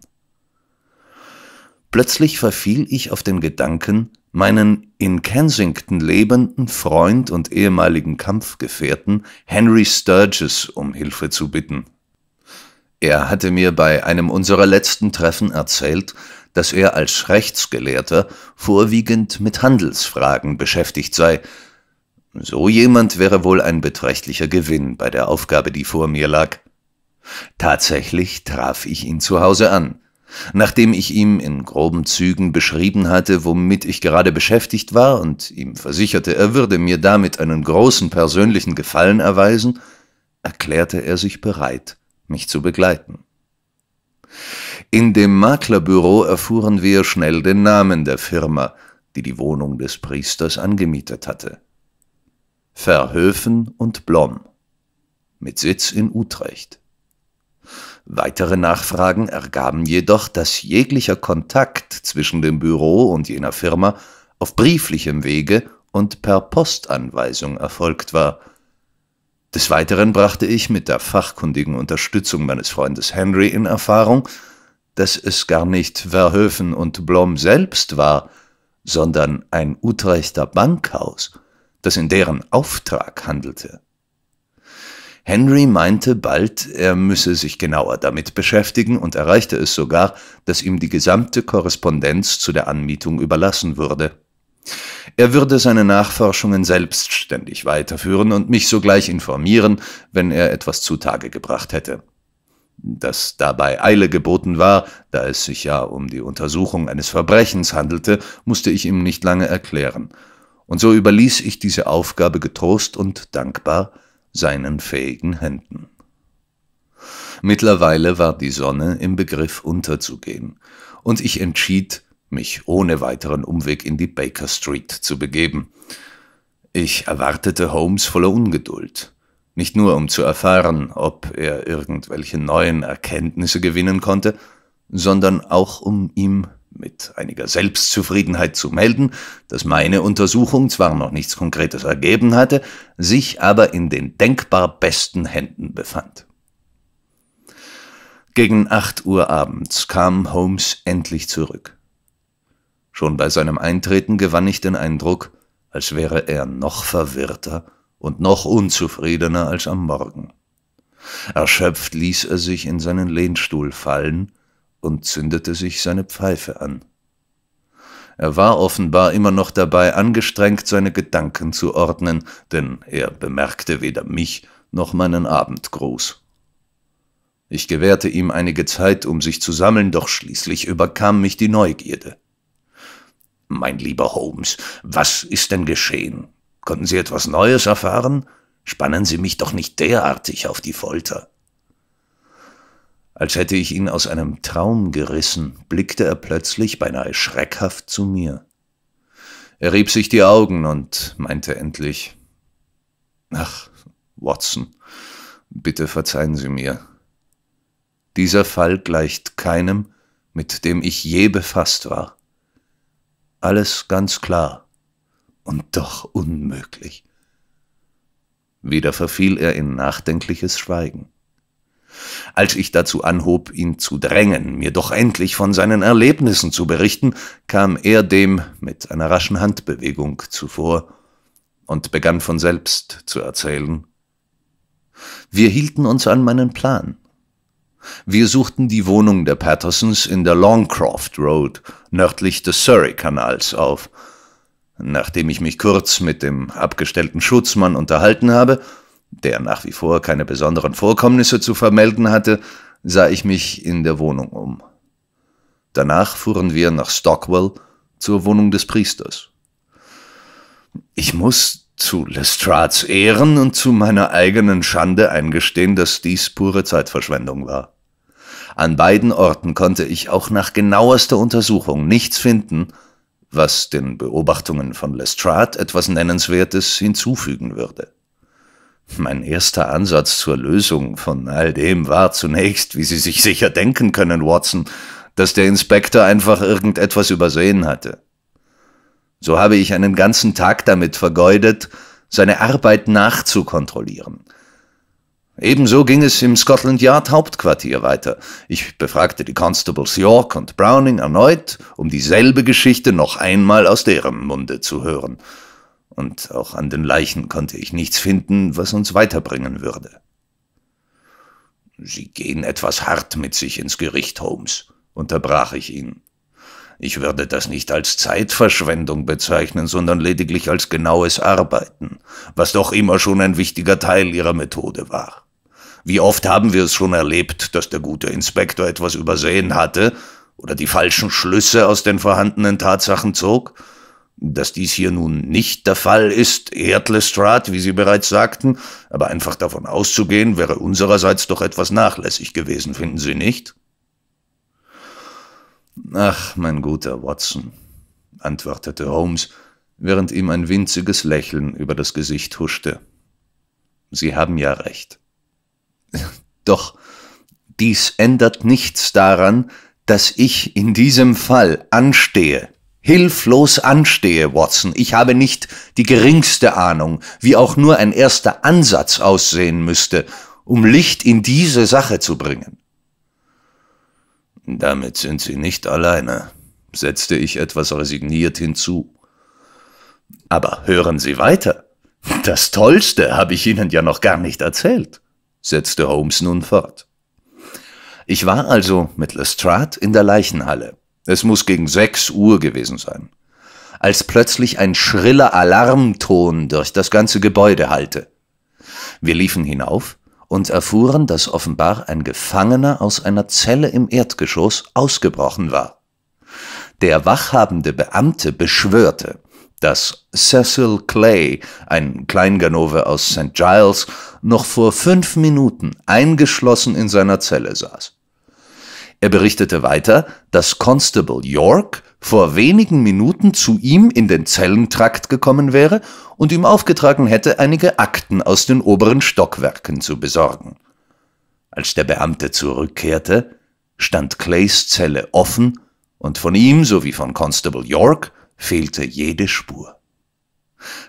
Plötzlich verfiel ich auf den Gedanken, meinen in Kensington lebenden Freund und ehemaligen Kampfgefährten Henry Sturges um Hilfe zu bitten. Er hatte mir bei einem unserer letzten Treffen erzählt, dass er als Rechtsgelehrter vorwiegend mit Handelsfragen beschäftigt sei. So jemand wäre wohl ein beträchtlicher Gewinn bei der Aufgabe, die vor mir lag. Tatsächlich traf ich ihn zu Hause an. Nachdem ich ihm in groben Zügen beschrieben hatte, womit ich gerade beschäftigt war und ihm versicherte, er würde mir damit einen großen persönlichen Gefallen erweisen, erklärte er sich bereit, mich zu begleiten. In dem Maklerbüro erfuhren wir schnell den Namen der Firma, die die Wohnung des Priesters angemietet hatte. Verhöfen und Blom mit Sitz in Utrecht. Weitere Nachfragen ergaben jedoch, dass jeglicher Kontakt zwischen dem Büro und jener Firma auf brieflichem Wege und per Postanweisung erfolgt war. Des Weiteren brachte ich mit der fachkundigen Unterstützung meines Freundes Henry in Erfahrung, dass es gar nicht Verhöfen und Blom selbst war, sondern ein Utrechter Bankhaus, das in deren Auftrag handelte. Henry meinte bald, er müsse sich genauer damit beschäftigen und erreichte es sogar, dass ihm die gesamte Korrespondenz zu der Anmietung überlassen würde. Er würde seine Nachforschungen selbstständig weiterführen und mich sogleich informieren, wenn er etwas zutage gebracht hätte. Dass dabei Eile geboten war, da es sich ja um die Untersuchung eines Verbrechens handelte, musste ich ihm nicht lange erklären. Und so überließ ich diese Aufgabe getrost und dankbar seinen fähigen Händen. Mittlerweile war die Sonne im Begriff unterzugehen, und ich entschied, mich ohne weiteren Umweg in die Baker Street zu begeben. Ich erwartete Holmes voller Ungeduld, nicht nur um zu erfahren, ob er irgendwelche neuen Erkenntnisse gewinnen konnte, sondern auch um ihm mit einiger Selbstzufriedenheit zu melden, dass meine Untersuchung zwar noch nichts Konkretes ergeben hatte, sich aber in den denkbar besten Händen befand. Gegen acht Uhr abends kam Holmes endlich zurück. Schon bei seinem Eintreten gewann ich den Eindruck, als wäre er noch verwirrter und noch unzufriedener als am Morgen. Erschöpft ließ er sich in seinen Lehnstuhl fallen und zündete sich seine Pfeife an. Er war offenbar immer noch dabei, angestrengt seine Gedanken zu ordnen, denn er bemerkte weder mich noch meinen Abendgruß. Ich gewährte ihm einige Zeit, um sich zu sammeln, doch schließlich überkam mich die Neugierde. Mein lieber Holmes, was ist denn geschehen? Konnten Sie etwas Neues erfahren? Spannen Sie mich doch nicht derartig auf die Folter. Als hätte ich ihn aus einem Traum gerissen, blickte er plötzlich beinahe schreckhaft zu mir. Er rieb sich die Augen und meinte endlich Ach, Watson, bitte verzeihen Sie mir. Dieser Fall gleicht keinem, mit dem ich je befasst war. Alles ganz klar und doch unmöglich. Wieder verfiel er in nachdenkliches Schweigen. Als ich dazu anhob, ihn zu drängen, mir doch endlich von seinen Erlebnissen zu berichten, kam er dem mit einer raschen Handbewegung zuvor und begann von selbst zu erzählen. Wir hielten uns an meinen Plan. Wir suchten die Wohnung der Pattersons in der Longcroft Road, nördlich des Surrey-Kanals, auf. Nachdem ich mich kurz mit dem abgestellten Schutzmann unterhalten habe, der nach wie vor keine besonderen Vorkommnisse zu vermelden hatte, sah ich mich in der Wohnung um. Danach fuhren wir nach Stockwell zur Wohnung des Priesters. Ich muss zu Lestrades Ehren und zu meiner eigenen Schande eingestehen, dass dies pure Zeitverschwendung war. An beiden Orten konnte ich auch nach genauester Untersuchung nichts finden, was den Beobachtungen von Lestrade etwas Nennenswertes hinzufügen würde. Mein erster Ansatz zur Lösung von all dem war zunächst, wie Sie sich sicher denken können, Watson, dass der Inspektor einfach irgendetwas übersehen hatte. So habe ich einen ganzen Tag damit vergeudet, seine Arbeit nachzukontrollieren. Ebenso ging es im Scotland Yard Hauptquartier weiter. Ich befragte die Constables York und Browning erneut, um dieselbe Geschichte noch einmal aus deren Munde zu hören und auch an den Leichen konnte ich nichts finden, was uns weiterbringen würde. Sie gehen etwas hart mit sich ins Gericht, Holmes, unterbrach ich ihn. Ich würde das nicht als Zeitverschwendung bezeichnen, sondern lediglich als genaues Arbeiten, was doch immer schon ein wichtiger Teil ihrer Methode war. Wie oft haben wir es schon erlebt, dass der gute Inspektor etwas übersehen hatte oder die falschen Schlüsse aus den vorhandenen Tatsachen zog dass dies hier nun nicht der Fall ist, ehrt Lestrade, wie Sie bereits sagten, aber einfach davon auszugehen, wäre unsererseits doch etwas nachlässig gewesen, finden Sie nicht? Ach, mein guter Watson, antwortete Holmes, während ihm ein winziges Lächeln über das Gesicht huschte. Sie haben ja recht. (laughs) Doch dies ändert nichts daran, dass ich in diesem Fall anstehe hilflos anstehe, Watson. Ich habe nicht die geringste Ahnung, wie auch nur ein erster Ansatz aussehen müsste, um Licht in diese Sache zu bringen. Damit sind Sie nicht alleine, setzte ich etwas resigniert hinzu. Aber hören Sie weiter. Das Tollste habe ich Ihnen ja noch gar nicht erzählt, setzte Holmes nun fort. Ich war also mit Lestrade in der Leichenhalle. Es muss gegen sechs Uhr gewesen sein, als plötzlich ein schriller Alarmton durch das ganze Gebäude hallte. Wir liefen hinauf und erfuhren, dass offenbar ein Gefangener aus einer Zelle im Erdgeschoss ausgebrochen war. Der wachhabende Beamte beschwörte, dass Cecil Clay, ein Kleinganove aus St. Giles, noch vor fünf Minuten eingeschlossen in seiner Zelle saß. Er berichtete weiter, dass Constable York vor wenigen Minuten zu ihm in den Zellentrakt gekommen wäre und ihm aufgetragen hätte, einige Akten aus den oberen Stockwerken zu besorgen. Als der Beamte zurückkehrte, stand Clays Zelle offen und von ihm sowie von Constable York fehlte jede Spur.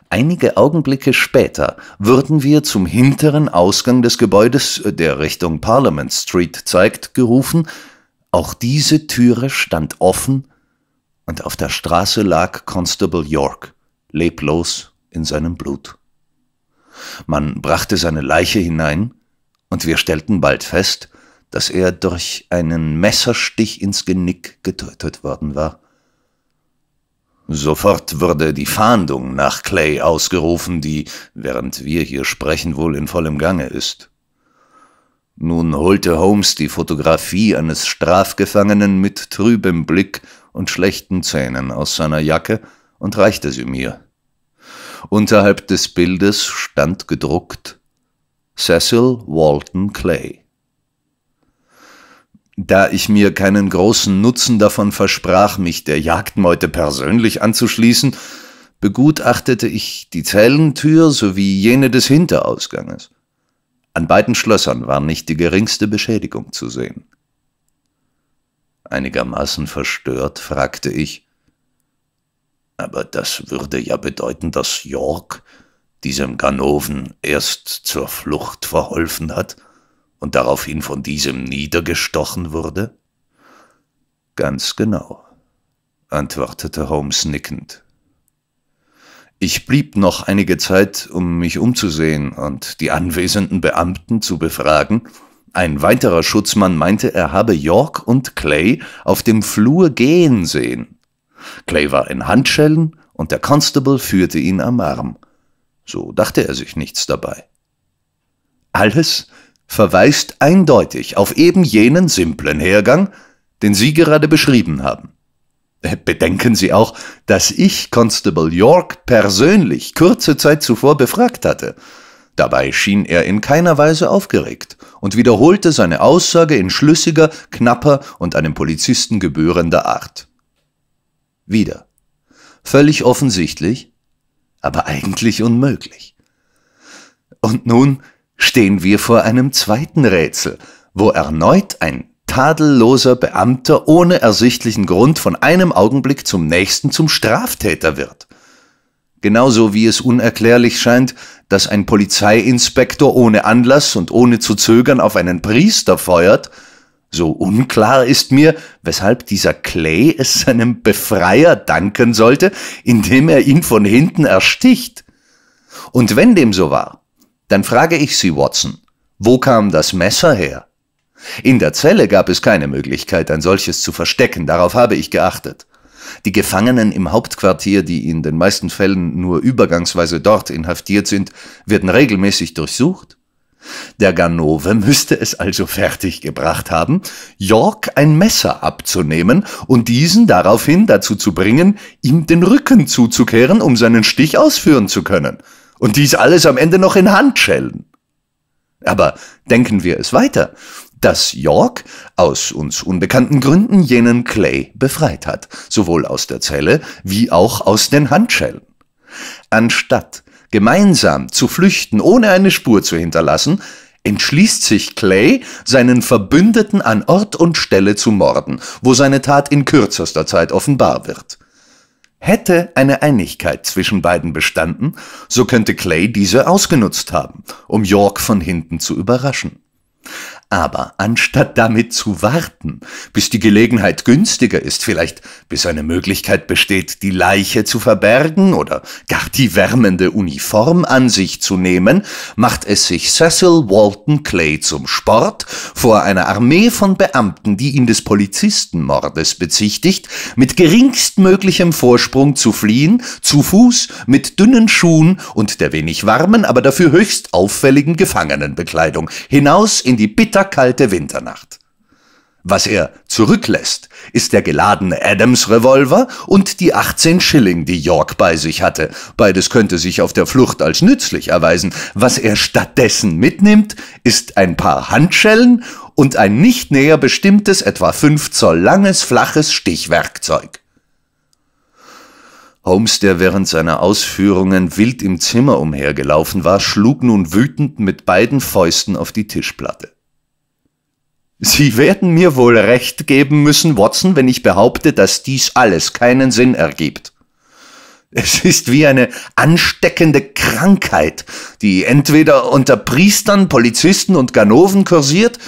Einige Augenblicke später wurden wir zum hinteren Ausgang des Gebäudes, äh, der Richtung Parliament Street zeigt, gerufen, auch diese Türe stand offen und auf der Straße lag Constable York, leblos in seinem Blut. Man brachte seine Leiche hinein, und wir stellten bald fest, dass er durch einen Messerstich ins Genick getötet worden war. Sofort wurde die Fahndung nach Clay ausgerufen, die, während wir hier sprechen, wohl in vollem Gange ist. Nun holte Holmes die Fotografie eines Strafgefangenen mit trübem Blick und schlechten Zähnen aus seiner Jacke und reichte sie mir. Unterhalb des Bildes stand gedruckt Cecil Walton Clay. Da ich mir keinen großen Nutzen davon versprach, mich der Jagdmeute persönlich anzuschließen, begutachtete ich die Zellentür sowie jene des Hinterausganges. An beiden Schlössern war nicht die geringste Beschädigung zu sehen. Einigermaßen verstört fragte ich, aber das würde ja bedeuten, dass York diesem Ganoven erst zur Flucht verholfen hat und daraufhin von diesem niedergestochen wurde? Ganz genau, antwortete Holmes nickend. Ich blieb noch einige Zeit, um mich umzusehen und die anwesenden Beamten zu befragen. Ein weiterer Schutzmann meinte, er habe York und Clay auf dem Flur gehen sehen. Clay war in Handschellen und der Constable führte ihn am Arm. So dachte er sich nichts dabei. Alles verweist eindeutig auf eben jenen simplen Hergang, den Sie gerade beschrieben haben. (laughs) Bedenken Sie auch, dass ich Constable York persönlich kurze Zeit zuvor befragt hatte. Dabei schien er in keiner Weise aufgeregt und wiederholte seine Aussage in schlüssiger, knapper und einem Polizisten gebührender Art. Wieder. Völlig offensichtlich, aber eigentlich unmöglich. Und nun stehen wir vor einem zweiten Rätsel, wo erneut ein tadelloser Beamter ohne ersichtlichen Grund von einem Augenblick zum nächsten zum Straftäter wird. Genauso wie es unerklärlich scheint, dass ein Polizeiinspektor ohne Anlass und ohne zu zögern auf einen Priester feuert, so unklar ist mir, weshalb dieser Clay es seinem Befreier danken sollte, indem er ihn von hinten ersticht. Und wenn dem so war, dann frage ich Sie, Watson, wo kam das Messer her? In der Zelle gab es keine Möglichkeit, ein solches zu verstecken, darauf habe ich geachtet. Die Gefangenen im Hauptquartier, die in den meisten Fällen nur übergangsweise dort inhaftiert sind, werden regelmäßig durchsucht. Der Ganove müsste es also fertiggebracht haben, York ein Messer abzunehmen und diesen daraufhin dazu zu bringen, ihm den Rücken zuzukehren, um seinen Stich ausführen zu können. Und dies alles am Ende noch in Handschellen. Aber denken wir es weiter dass York aus uns unbekannten Gründen jenen Clay befreit hat, sowohl aus der Zelle wie auch aus den Handschellen. Anstatt gemeinsam zu flüchten, ohne eine Spur zu hinterlassen, entschließt sich Clay, seinen Verbündeten an Ort und Stelle zu morden, wo seine Tat in kürzester Zeit offenbar wird. Hätte eine Einigkeit zwischen beiden bestanden, so könnte Clay diese ausgenutzt haben, um York von hinten zu überraschen. Aber anstatt damit zu warten, bis die Gelegenheit günstiger ist, vielleicht bis eine Möglichkeit besteht, die Leiche zu verbergen oder gar die wärmende Uniform an sich zu nehmen, macht es sich Cecil Walton Clay zum Sport, vor einer Armee von Beamten, die ihn des Polizistenmordes bezichtigt, mit geringstmöglichem Vorsprung zu fliehen, zu Fuß, mit dünnen Schuhen und der wenig warmen, aber dafür höchst auffälligen Gefangenenbekleidung, hinaus in die bitter bitterkalte Winternacht. Was er zurücklässt, ist der geladene Adams-Revolver und die 18 Schilling, die York bei sich hatte. Beides könnte sich auf der Flucht als nützlich erweisen. Was er stattdessen mitnimmt, ist ein paar Handschellen und ein nicht näher bestimmtes, etwa 5 Zoll langes, flaches Stichwerkzeug. Holmes, der während seiner Ausführungen wild im Zimmer umhergelaufen war, schlug nun wütend mit beiden Fäusten auf die Tischplatte. Sie werden mir wohl recht geben müssen, Watson, wenn ich behaupte, dass dies alles keinen Sinn ergibt. Es ist wie eine ansteckende Krankheit, die entweder unter Priestern, Polizisten und Ganoven kursiert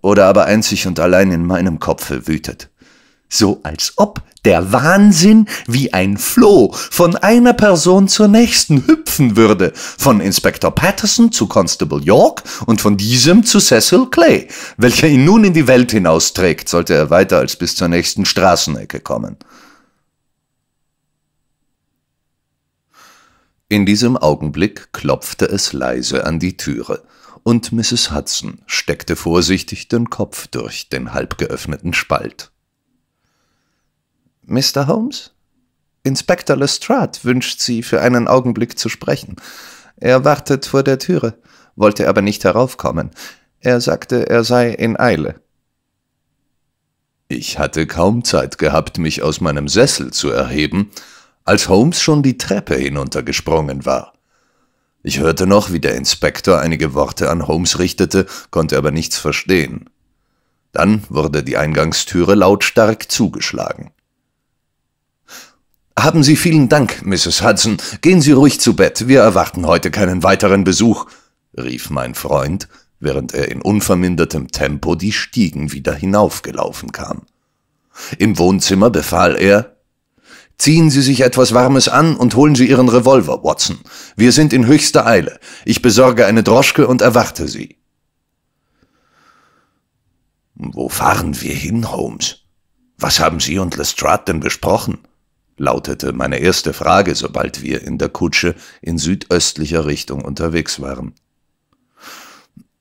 oder aber einzig und allein in meinem Kopfe wütet so als ob der Wahnsinn wie ein Floh von einer Person zur nächsten hüpfen würde, von Inspektor Patterson zu Constable York und von diesem zu Cecil Clay, welcher ihn nun in die Welt hinausträgt, sollte er weiter als bis zur nächsten Straßenecke kommen. In diesem Augenblick klopfte es leise an die Türe, und Mrs. Hudson steckte vorsichtig den Kopf durch den halb geöffneten Spalt. Mr. Holmes? Inspektor Lestrade wünscht Sie, für einen Augenblick zu sprechen. Er wartet vor der Türe, wollte aber nicht heraufkommen. Er sagte, er sei in Eile. Ich hatte kaum Zeit gehabt, mich aus meinem Sessel zu erheben, als Holmes schon die Treppe hinuntergesprungen war. Ich hörte noch, wie der Inspektor einige Worte an Holmes richtete, konnte aber nichts verstehen. Dann wurde die Eingangstüre lautstark zugeschlagen. Haben Sie vielen Dank, Mrs. Hudson. Gehen Sie ruhig zu Bett. Wir erwarten heute keinen weiteren Besuch, rief mein Freund, während er in unvermindertem Tempo die Stiegen wieder hinaufgelaufen kam. Im Wohnzimmer befahl er, Ziehen Sie sich etwas Warmes an und holen Sie Ihren Revolver, Watson. Wir sind in höchster Eile. Ich besorge eine Droschke und erwarte Sie. Wo fahren wir hin, Holmes? Was haben Sie und Lestrade denn besprochen? lautete meine erste Frage, sobald wir in der Kutsche in südöstlicher Richtung unterwegs waren.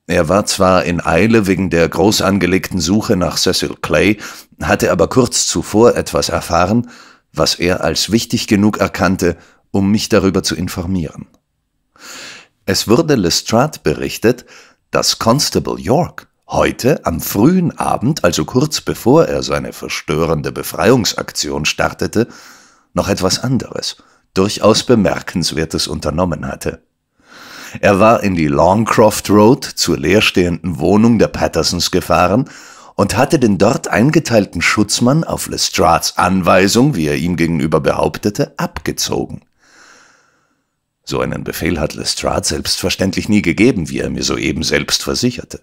Er war zwar in Eile wegen der groß angelegten Suche nach Cecil Clay, hatte aber kurz zuvor etwas erfahren, was er als wichtig genug erkannte, um mich darüber zu informieren. Es wurde Lestrade berichtet, dass Constable York heute am frühen Abend, also kurz bevor er seine verstörende Befreiungsaktion startete, noch etwas anderes, durchaus Bemerkenswertes unternommen hatte. Er war in die Longcroft Road zur leerstehenden Wohnung der Pattersons gefahren und hatte den dort eingeteilten Schutzmann auf Lestrades Anweisung, wie er ihm gegenüber behauptete, abgezogen. So einen Befehl hat Lestrade selbstverständlich nie gegeben, wie er mir soeben selbst versicherte.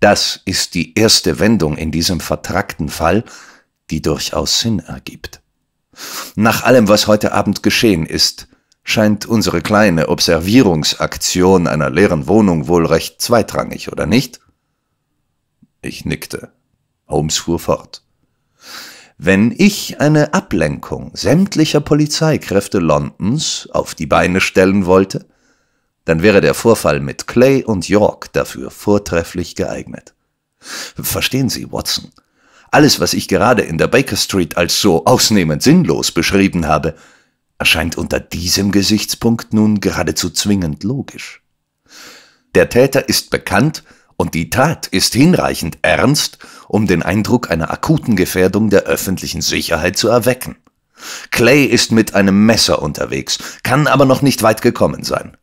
Das ist die erste Wendung in diesem vertrackten Fall, die durchaus Sinn ergibt. Nach allem, was heute Abend geschehen ist, scheint unsere kleine Observierungsaktion einer leeren Wohnung wohl recht zweitrangig, oder nicht? Ich nickte. Holmes fuhr fort. Wenn ich eine Ablenkung sämtlicher Polizeikräfte Londons auf die Beine stellen wollte, dann wäre der Vorfall mit Clay und York dafür vortrefflich geeignet. Verstehen Sie, Watson, alles, was ich gerade in der Baker Street als so ausnehmend sinnlos beschrieben habe, erscheint unter diesem Gesichtspunkt nun geradezu zwingend logisch. Der Täter ist bekannt und die Tat ist hinreichend ernst, um den Eindruck einer akuten Gefährdung der öffentlichen Sicherheit zu erwecken. Clay ist mit einem Messer unterwegs, kann aber noch nicht weit gekommen sein.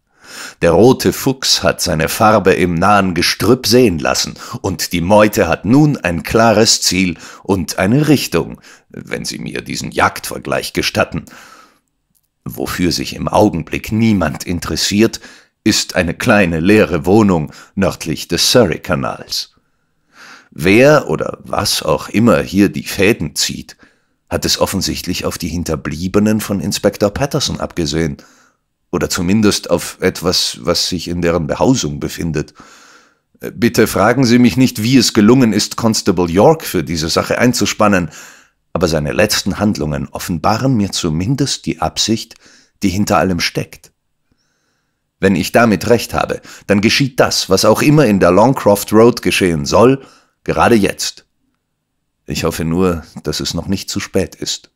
Der rote Fuchs hat seine Farbe im nahen Gestrüpp sehen lassen, und die Meute hat nun ein klares Ziel und eine Richtung, wenn Sie mir diesen Jagdvergleich gestatten. Wofür sich im Augenblick niemand interessiert, ist eine kleine leere Wohnung nördlich des Surrey-Kanals. Wer oder was auch immer hier die Fäden zieht, hat es offensichtlich auf die Hinterbliebenen von Inspektor Patterson abgesehen – oder zumindest auf etwas, was sich in deren Behausung befindet. Äh, bitte fragen Sie mich nicht, wie es gelungen ist, Constable York für diese Sache einzuspannen, aber seine letzten Handlungen offenbaren mir zumindest die Absicht, die hinter allem steckt. Wenn ich damit recht habe, dann geschieht das, was auch immer in der Longcroft Road geschehen soll, gerade jetzt. Ich hoffe nur, dass es noch nicht zu spät ist.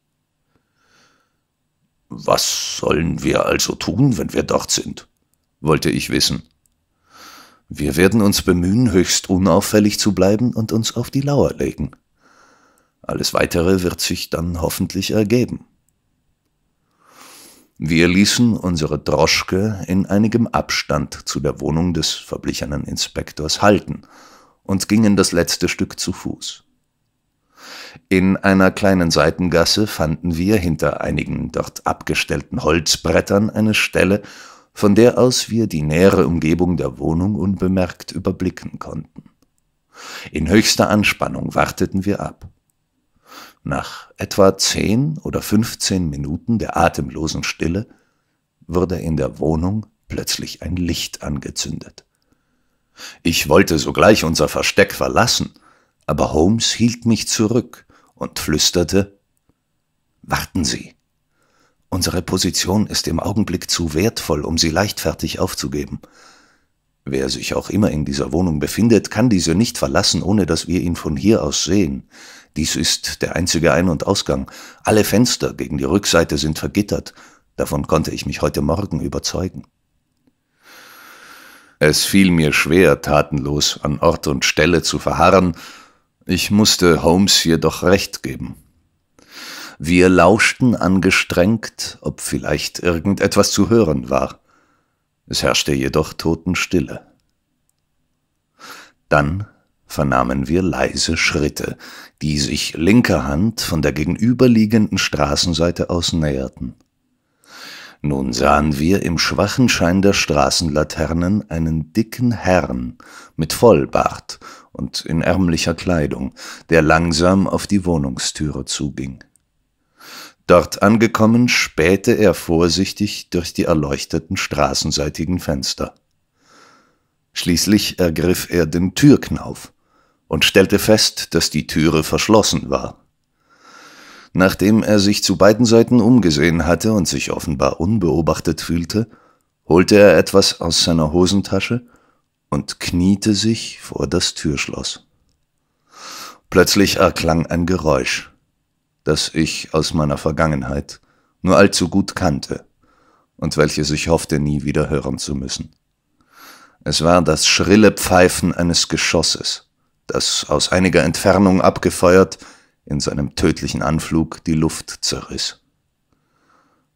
Was sollen wir also tun, wenn wir dort sind? wollte ich wissen. Wir werden uns bemühen, höchst unauffällig zu bleiben und uns auf die Lauer legen. Alles Weitere wird sich dann hoffentlich ergeben. Wir ließen unsere Droschke in einigem Abstand zu der Wohnung des verblichenen Inspektors halten und gingen das letzte Stück zu Fuß. In einer kleinen Seitengasse fanden wir hinter einigen dort abgestellten Holzbrettern eine Stelle, von der aus wir die nähere Umgebung der Wohnung unbemerkt überblicken konnten. In höchster Anspannung warteten wir ab. Nach etwa zehn oder fünfzehn Minuten der atemlosen Stille wurde in der Wohnung plötzlich ein Licht angezündet. Ich wollte sogleich unser Versteck verlassen – aber Holmes hielt mich zurück und flüsterte Warten Sie. Unsere Position ist im Augenblick zu wertvoll, um sie leichtfertig aufzugeben. Wer sich auch immer in dieser Wohnung befindet, kann diese nicht verlassen, ohne dass wir ihn von hier aus sehen. Dies ist der einzige Ein- und Ausgang. Alle Fenster gegen die Rückseite sind vergittert. Davon konnte ich mich heute Morgen überzeugen. Es fiel mir schwer, tatenlos an Ort und Stelle zu verharren, ich musste Holmes jedoch recht geben. Wir lauschten angestrengt, ob vielleicht irgendetwas zu hören war. Es herrschte jedoch Totenstille. Dann vernahmen wir leise Schritte, die sich linker Hand von der gegenüberliegenden Straßenseite aus näherten. Nun sahen wir im schwachen Schein der Straßenlaternen einen dicken Herrn mit Vollbart und in ärmlicher Kleidung, der langsam auf die Wohnungstüre zuging. Dort angekommen, spähte er vorsichtig durch die erleuchteten straßenseitigen Fenster. Schließlich ergriff er den Türknauf und stellte fest, dass die Türe verschlossen war. Nachdem er sich zu beiden Seiten umgesehen hatte und sich offenbar unbeobachtet fühlte, holte er etwas aus seiner Hosentasche und kniete sich vor das Türschloss. Plötzlich erklang ein Geräusch, das ich aus meiner Vergangenheit nur allzu gut kannte und welches ich hoffte nie wieder hören zu müssen. Es war das schrille Pfeifen eines Geschosses, das aus einiger Entfernung abgefeuert in seinem tödlichen Anflug die Luft zerriss.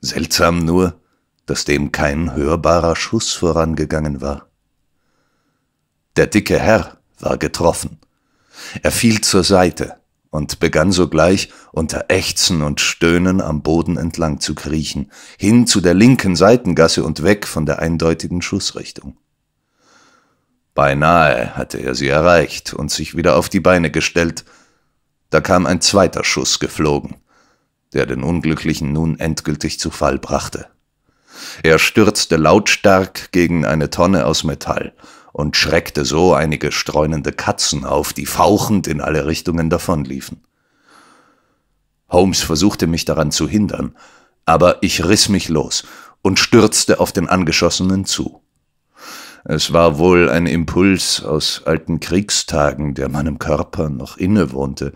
Seltsam nur, dass dem kein hörbarer Schuss vorangegangen war. Der dicke Herr war getroffen. Er fiel zur Seite und begann sogleich unter Ächzen und Stöhnen am Boden entlang zu kriechen, hin zu der linken Seitengasse und weg von der eindeutigen Schussrichtung. Beinahe hatte er sie erreicht und sich wieder auf die Beine gestellt, da kam ein zweiter Schuss geflogen, der den Unglücklichen nun endgültig zu Fall brachte. Er stürzte lautstark gegen eine Tonne aus Metall und schreckte so einige streunende Katzen auf, die fauchend in alle Richtungen davonliefen. Holmes versuchte mich daran zu hindern, aber ich riss mich los und stürzte auf den Angeschossenen zu. Es war wohl ein Impuls aus alten Kriegstagen, der meinem Körper noch innewohnte.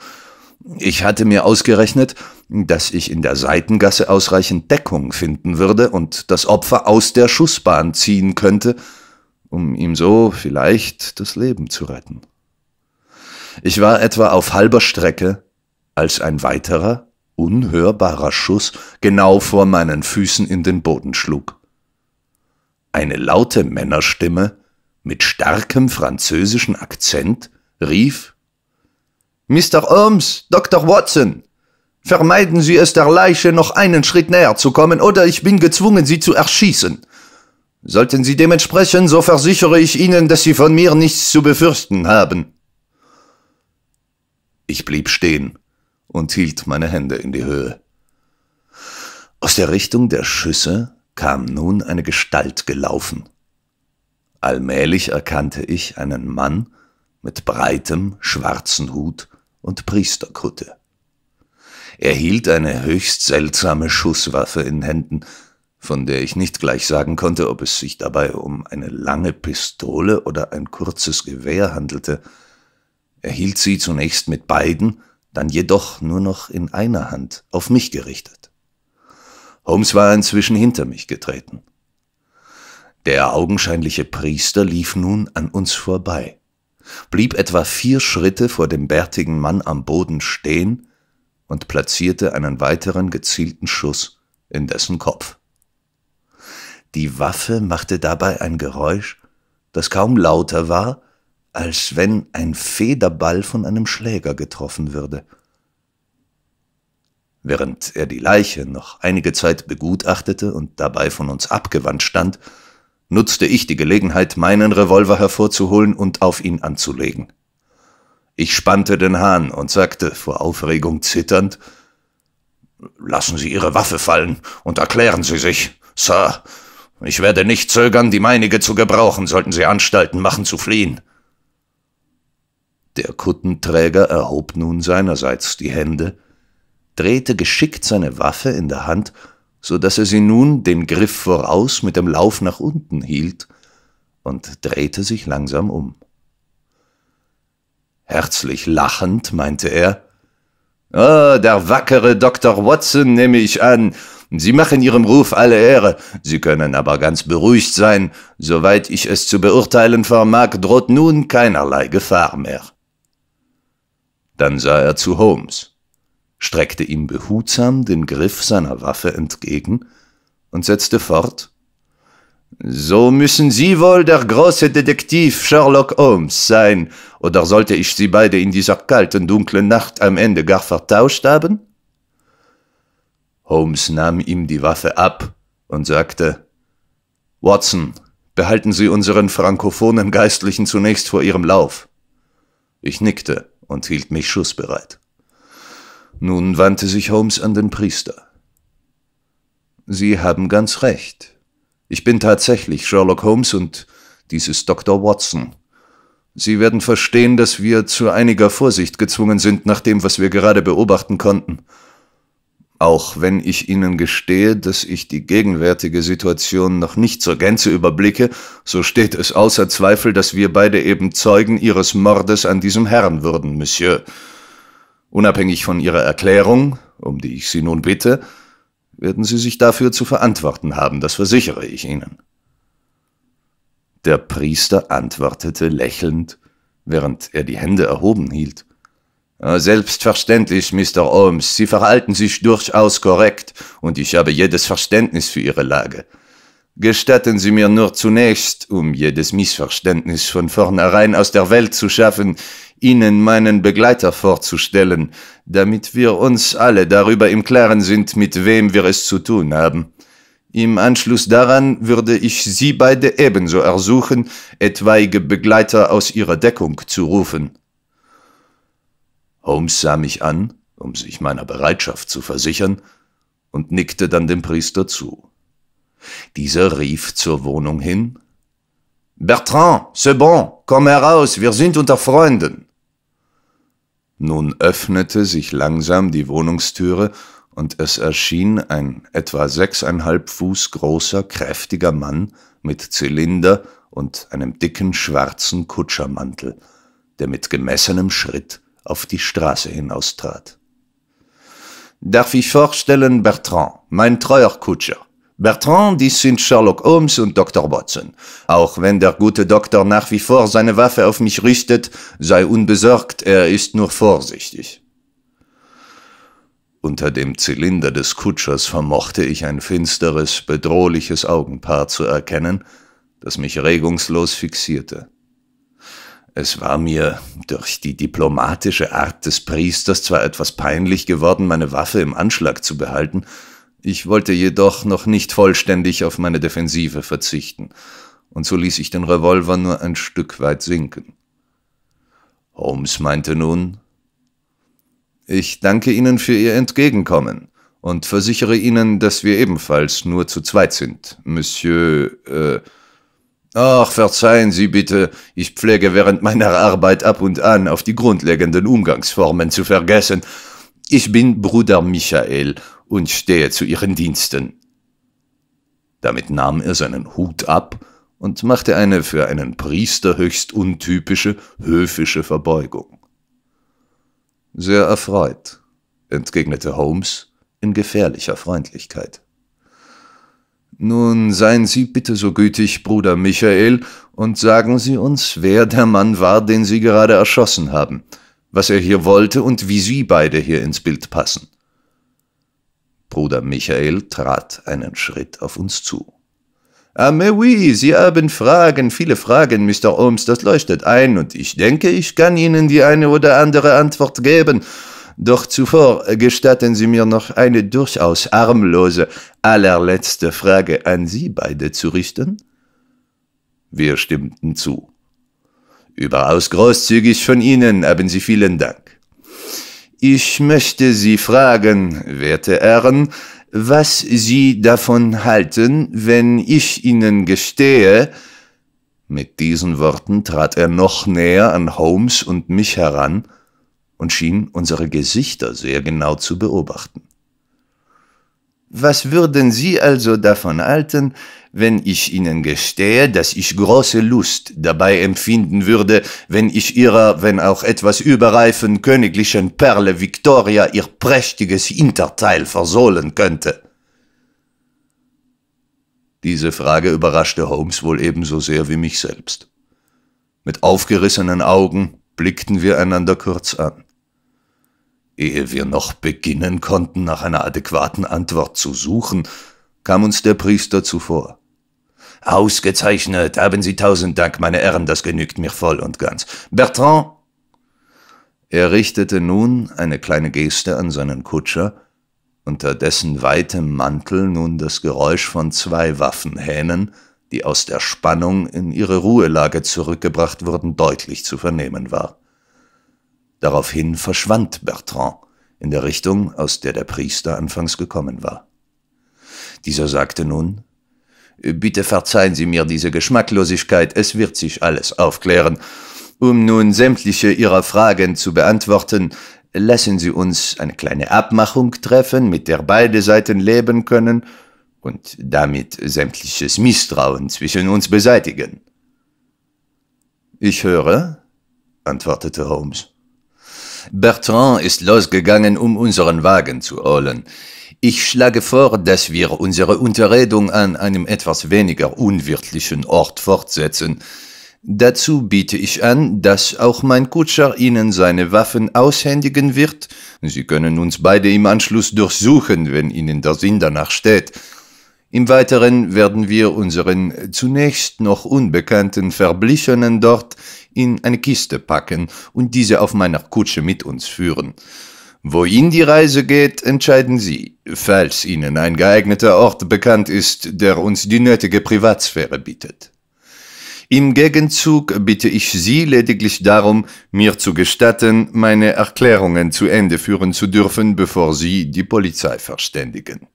Ich hatte mir ausgerechnet, dass ich in der Seitengasse ausreichend Deckung finden würde und das Opfer aus der Schussbahn ziehen könnte, um ihm so vielleicht das Leben zu retten. Ich war etwa auf halber Strecke, als ein weiterer, unhörbarer Schuss genau vor meinen Füßen in den Boden schlug. Eine laute Männerstimme mit starkem französischen Akzent rief Mr. Holmes, Dr. Watson, vermeiden Sie es der Leiche noch einen Schritt näher zu kommen, oder ich bin gezwungen, Sie zu erschießen. Sollten Sie dementsprechend, so versichere ich Ihnen, dass Sie von mir nichts zu befürchten haben. Ich blieb stehen und hielt meine Hände in die Höhe. Aus der Richtung der Schüsse kam nun eine Gestalt gelaufen. Allmählich erkannte ich einen Mann mit breitem, schwarzen Hut und Priesterkutte. Er hielt eine höchst seltsame Schusswaffe in Händen, von der ich nicht gleich sagen konnte, ob es sich dabei um eine lange Pistole oder ein kurzes Gewehr handelte. erhielt sie zunächst mit beiden, dann jedoch nur noch in einer Hand, auf mich gerichtet. Holmes war inzwischen hinter mich getreten. Der augenscheinliche Priester lief nun an uns vorbei, blieb etwa vier Schritte vor dem bärtigen Mann am Boden stehen und platzierte einen weiteren gezielten Schuss in dessen Kopf. Die Waffe machte dabei ein Geräusch, das kaum lauter war, als wenn ein Federball von einem Schläger getroffen würde. Während er die Leiche noch einige Zeit begutachtete und dabei von uns abgewandt stand, nutzte ich die Gelegenheit, meinen Revolver hervorzuholen und auf ihn anzulegen. Ich spannte den Hahn und sagte, vor Aufregung zitternd, »Lassen Sie Ihre Waffe fallen und erklären Sie sich, Sir, ich werde nicht zögern, die meinige zu gebrauchen, sollten Sie Anstalten machen zu fliehen. Der Kuttenträger erhob nun seinerseits die Hände, drehte geschickt seine Waffe in der Hand, so dass er sie nun den Griff voraus mit dem Lauf nach unten hielt und drehte sich langsam um. Herzlich lachend meinte er, oh, der wackere Dr. Watson, nehme ich an, Sie machen Ihrem Ruf alle Ehre, Sie können aber ganz beruhigt sein, soweit ich es zu beurteilen vermag, droht nun keinerlei Gefahr mehr. Dann sah er zu Holmes, streckte ihm behutsam den Griff seiner Waffe entgegen und setzte fort So müssen Sie wohl der große Detektiv Sherlock Holmes sein, oder sollte ich Sie beide in dieser kalten, dunklen Nacht am Ende gar vertauscht haben? Holmes nahm ihm die Waffe ab und sagte, Watson, behalten Sie unseren frankophonen Geistlichen zunächst vor Ihrem Lauf. Ich nickte und hielt mich schussbereit. Nun wandte sich Holmes an den Priester. Sie haben ganz recht. Ich bin tatsächlich Sherlock Holmes und dies ist Dr. Watson. Sie werden verstehen, dass wir zu einiger Vorsicht gezwungen sind nach dem, was wir gerade beobachten konnten auch wenn ich Ihnen gestehe, dass ich die gegenwärtige Situation noch nicht zur Gänze überblicke, so steht es außer Zweifel, dass wir beide eben Zeugen Ihres Mordes an diesem Herrn würden, Monsieur. Unabhängig von Ihrer Erklärung, um die ich Sie nun bitte, werden Sie sich dafür zu verantworten haben, das versichere ich Ihnen. Der Priester antwortete lächelnd, während er die Hände erhoben hielt. Äh, selbstverständlich, Mr. Holmes, Sie verhalten sich durchaus korrekt, und ich habe jedes Verständnis für Ihre Lage. Gestatten Sie mir nur zunächst, um jedes Missverständnis von vornherein aus der Welt zu schaffen, Ihnen meinen Begleiter vorzustellen, damit wir uns alle darüber im Klaren sind, mit wem wir es zu tun haben. Im Anschluss daran würde ich Sie beide ebenso ersuchen, etwaige Begleiter aus Ihrer Deckung zu rufen. Holmes sah mich an, um sich meiner Bereitschaft zu versichern, und nickte dann dem Priester zu. Dieser rief zur Wohnung hin Bertrand, c'est bon, komm heraus, wir sind unter Freunden. Nun öffnete sich langsam die Wohnungstüre, und es erschien ein etwa sechseinhalb Fuß großer, kräftiger Mann mit Zylinder und einem dicken schwarzen Kutschermantel, der mit gemessenem Schritt auf die Straße hinaustrat. Darf ich vorstellen Bertrand, mein treuer Kutscher. Bertrand, dies sind Sherlock Holmes und Dr. Watson. Auch wenn der gute Doktor nach wie vor seine Waffe auf mich richtet, sei unbesorgt, er ist nur vorsichtig. Unter dem Zylinder des Kutschers vermochte ich ein finsteres, bedrohliches Augenpaar zu erkennen, das mich regungslos fixierte. Es war mir durch die diplomatische Art des Priesters zwar etwas peinlich geworden, meine Waffe im Anschlag zu behalten, ich wollte jedoch noch nicht vollständig auf meine Defensive verzichten, und so ließ ich den Revolver nur ein Stück weit sinken. Holmes meinte nun Ich danke Ihnen für Ihr Entgegenkommen und versichere Ihnen, dass wir ebenfalls nur zu zweit sind, Monsieur äh, Ach, verzeihen Sie bitte, ich pflege während meiner Arbeit ab und an auf die grundlegenden Umgangsformen zu vergessen. Ich bin Bruder Michael und stehe zu Ihren Diensten. Damit nahm er seinen Hut ab und machte eine für einen Priester höchst untypische, höfische Verbeugung. Sehr erfreut, entgegnete Holmes in gefährlicher Freundlichkeit. Nun seien Sie bitte so gütig, Bruder Michael, und sagen Sie uns, wer der Mann war, den Sie gerade erschossen haben, was er hier wollte und wie Sie beide hier ins Bild passen. Bruder Michael trat einen Schritt auf uns zu. Ah, mais oui, Sie haben Fragen, viele Fragen, Mr. Holmes, das leuchtet ein, und ich denke, ich kann Ihnen die eine oder andere Antwort geben. Doch zuvor äh, gestatten Sie mir noch eine durchaus harmlose, allerletzte Frage an Sie beide zu richten? Wir stimmten zu. Überaus großzügig von Ihnen, haben Sie vielen Dank. Ich möchte Sie fragen, werte Herren, was Sie davon halten, wenn ich Ihnen gestehe, mit diesen Worten trat er noch näher an Holmes und mich heran, und schien unsere Gesichter sehr genau zu beobachten. Was würden Sie also davon halten, wenn ich Ihnen gestehe, dass ich große Lust dabei empfinden würde, wenn ich Ihrer, wenn auch etwas überreifen, königlichen Perle Victoria ihr prächtiges Hinterteil versohlen könnte? Diese Frage überraschte Holmes wohl ebenso sehr wie mich selbst. Mit aufgerissenen Augen blickten wir einander kurz an. Ehe wir noch beginnen konnten, nach einer adäquaten Antwort zu suchen, kam uns der Priester zuvor. Ausgezeichnet, haben Sie tausend Dank, meine Herren, das genügt mir voll und ganz. Bertrand? Er richtete nun eine kleine Geste an seinen Kutscher, unter dessen weitem Mantel nun das Geräusch von zwei Waffenhähnen, die aus der Spannung in ihre Ruhelage zurückgebracht wurden, deutlich zu vernehmen war. Daraufhin verschwand Bertrand in der Richtung, aus der der Priester anfangs gekommen war. Dieser sagte nun, Bitte verzeihen Sie mir diese Geschmacklosigkeit, es wird sich alles aufklären. Um nun sämtliche Ihrer Fragen zu beantworten, lassen Sie uns eine kleine Abmachung treffen, mit der beide Seiten leben können und damit sämtliches Misstrauen zwischen uns beseitigen. Ich höre, antwortete Holmes. Bertrand ist losgegangen, um unseren Wagen zu holen. Ich schlage vor, dass wir unsere Unterredung an einem etwas weniger unwirtlichen Ort fortsetzen. Dazu biete ich an, dass auch mein Kutscher Ihnen seine Waffen aushändigen wird. Sie können uns beide im Anschluss durchsuchen, wenn Ihnen der Sinn danach steht. Im Weiteren werden wir unseren zunächst noch unbekannten Verblichenen dort in eine Kiste packen und diese auf meiner Kutsche mit uns führen. Wohin die Reise geht, entscheiden Sie, falls Ihnen ein geeigneter Ort bekannt ist, der uns die nötige Privatsphäre bietet. Im Gegenzug bitte ich Sie lediglich darum, mir zu gestatten, meine Erklärungen zu Ende führen zu dürfen, bevor Sie die Polizei verständigen.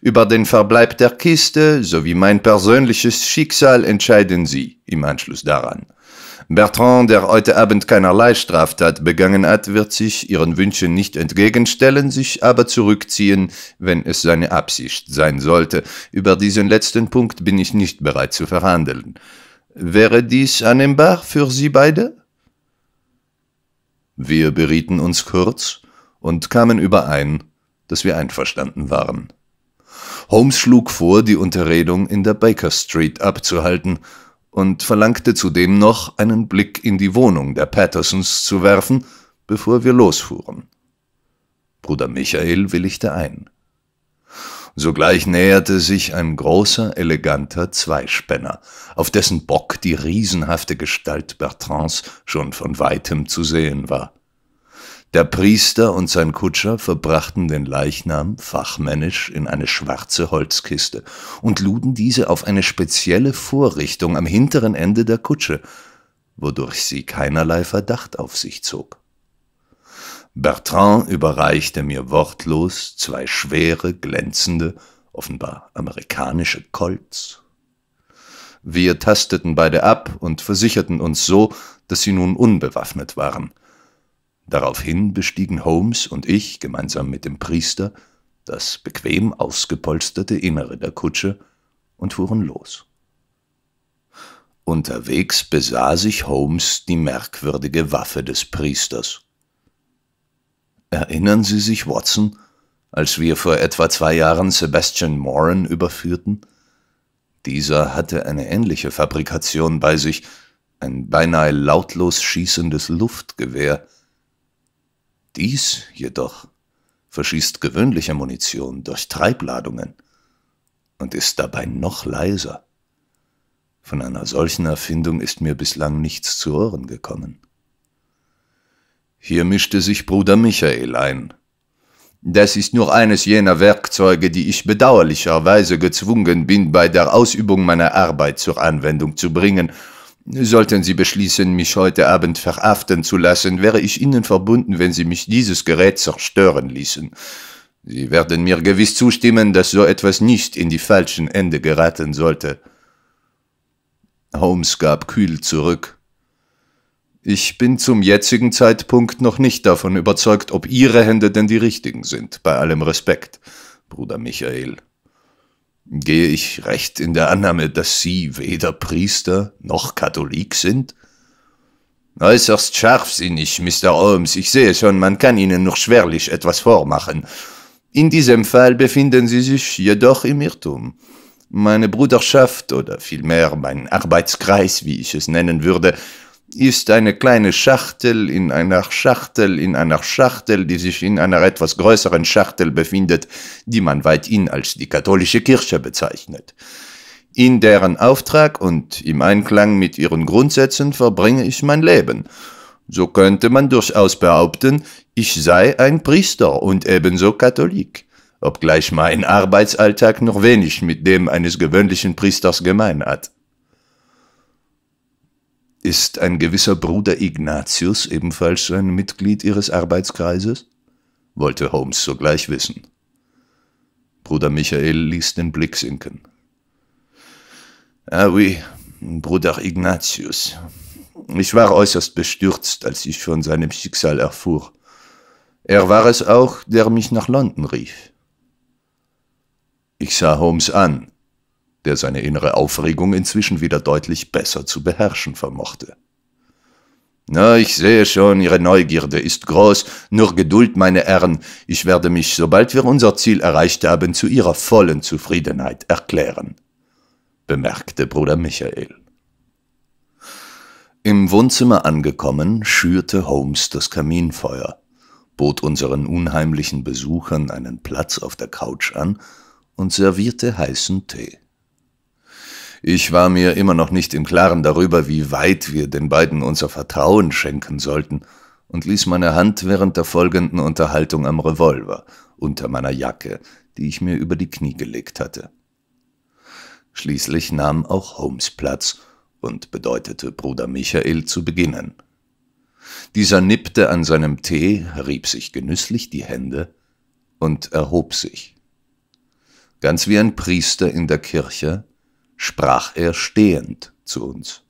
Über den Verbleib der Kiste sowie mein persönliches Schicksal entscheiden Sie im Anschluss daran. Bertrand, der heute Abend keinerlei Straftat begangen hat, wird sich Ihren Wünschen nicht entgegenstellen, sich aber zurückziehen, wenn es seine Absicht sein sollte. Über diesen letzten Punkt bin ich nicht bereit zu verhandeln. Wäre dies annehmbar für Sie beide? Wir berieten uns kurz und kamen überein, dass wir einverstanden waren. Holmes schlug vor, die Unterredung in der Baker Street abzuhalten und verlangte zudem noch, einen Blick in die Wohnung der Pattersons zu werfen, bevor wir losfuhren. Bruder Michael willigte ein. Sogleich näherte sich ein großer, eleganter Zweispänner, auf dessen Bock die riesenhafte Gestalt Bertrands schon von weitem zu sehen war. Der Priester und sein Kutscher verbrachten den Leichnam fachmännisch in eine schwarze Holzkiste und luden diese auf eine spezielle Vorrichtung am hinteren Ende der Kutsche, wodurch sie keinerlei Verdacht auf sich zog. Bertrand überreichte mir wortlos zwei schwere, glänzende, offenbar amerikanische Colts. Wir tasteten beide ab und versicherten uns so, dass sie nun unbewaffnet waren – Daraufhin bestiegen Holmes und ich gemeinsam mit dem Priester das bequem ausgepolsterte Innere der Kutsche und fuhren los. Unterwegs besah sich Holmes die merkwürdige Waffe des Priesters. Erinnern Sie sich, Watson, als wir vor etwa zwei Jahren Sebastian Moran überführten? Dieser hatte eine ähnliche Fabrikation bei sich, ein beinahe lautlos schießendes Luftgewehr, dies jedoch verschießt gewöhnliche Munition durch Treibladungen und ist dabei noch leiser. Von einer solchen Erfindung ist mir bislang nichts zu Ohren gekommen. Hier mischte sich Bruder Michael ein. Das ist nur eines jener Werkzeuge, die ich bedauerlicherweise gezwungen bin, bei der Ausübung meiner Arbeit zur Anwendung zu bringen Sollten Sie beschließen, mich heute Abend verhaften zu lassen, wäre ich Ihnen verbunden, wenn Sie mich dieses Gerät zerstören ließen. Sie werden mir gewiss zustimmen, dass so etwas nicht in die falschen Hände geraten sollte. Holmes gab kühl zurück. Ich bin zum jetzigen Zeitpunkt noch nicht davon überzeugt, ob Ihre Hände denn die richtigen sind, bei allem Respekt, Bruder Michael. Gehe ich recht in der Annahme, dass Sie weder Priester noch Katholik sind? Äußerst scharfsinnig, Mr. Holmes. Ich sehe schon, man kann Ihnen noch schwerlich etwas vormachen. In diesem Fall befinden Sie sich jedoch im Irrtum. Meine Bruderschaft oder vielmehr mein Arbeitskreis, wie ich es nennen würde, ist eine kleine Schachtel in einer Schachtel in einer Schachtel, die sich in einer etwas größeren Schachtel befindet, die man weithin als die katholische Kirche bezeichnet. In deren Auftrag und im Einklang mit ihren Grundsätzen verbringe ich mein Leben. So könnte man durchaus behaupten, ich sei ein Priester und ebenso Katholik, obgleich mein Arbeitsalltag noch wenig mit dem eines gewöhnlichen Priesters gemein hat. Ist ein gewisser Bruder Ignatius ebenfalls ein Mitglied Ihres Arbeitskreises? wollte Holmes sogleich wissen. Bruder Michael ließ den Blick sinken. Ah oui, Bruder Ignatius. Ich war äußerst bestürzt, als ich von seinem Schicksal erfuhr. Er war es auch, der mich nach London rief. Ich sah Holmes an, der seine innere Aufregung inzwischen wieder deutlich besser zu beherrschen vermochte. Na, ich sehe schon, Ihre Neugierde ist groß, nur Geduld, meine Herren, ich werde mich, sobald wir unser Ziel erreicht haben, zu Ihrer vollen Zufriedenheit erklären, bemerkte Bruder Michael. Im Wohnzimmer angekommen, schürte Holmes das Kaminfeuer, bot unseren unheimlichen Besuchern einen Platz auf der Couch an und servierte heißen Tee. Ich war mir immer noch nicht im Klaren darüber, wie weit wir den beiden unser Vertrauen schenken sollten, und ließ meine Hand während der folgenden Unterhaltung am Revolver unter meiner Jacke, die ich mir über die Knie gelegt hatte. Schließlich nahm auch Holmes Platz und bedeutete Bruder Michael zu beginnen. Dieser nippte an seinem Tee, rieb sich genüsslich die Hände und erhob sich. Ganz wie ein Priester in der Kirche sprach er stehend zu uns.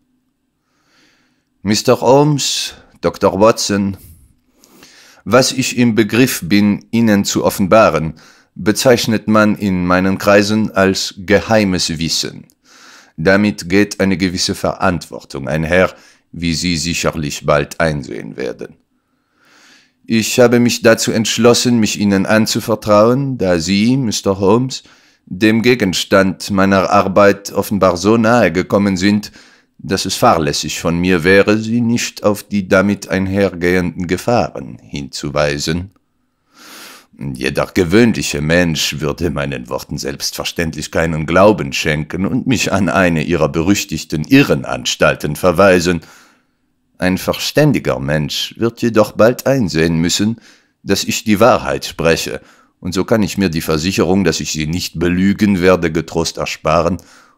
Mr. Holmes, Dr. Watson, was ich im Begriff bin, Ihnen zu offenbaren, bezeichnet man in meinen Kreisen als geheimes Wissen. Damit geht eine gewisse Verantwortung einher, wie Sie sicherlich bald einsehen werden. Ich habe mich dazu entschlossen, mich Ihnen anzuvertrauen, da Sie, Mr. Holmes, dem Gegenstand meiner Arbeit offenbar so nahe gekommen sind, dass es fahrlässig von mir wäre, sie nicht auf die damit einhergehenden Gefahren hinzuweisen. Jeder gewöhnliche Mensch würde meinen Worten selbstverständlich keinen Glauben schenken und mich an eine ihrer berüchtigten Irrenanstalten verweisen. Ein verständiger Mensch wird jedoch bald einsehen müssen, dass ich die Wahrheit spreche – und so kann ich mir die Versicherung, dass ich sie nicht belügen werde, getrost ersparen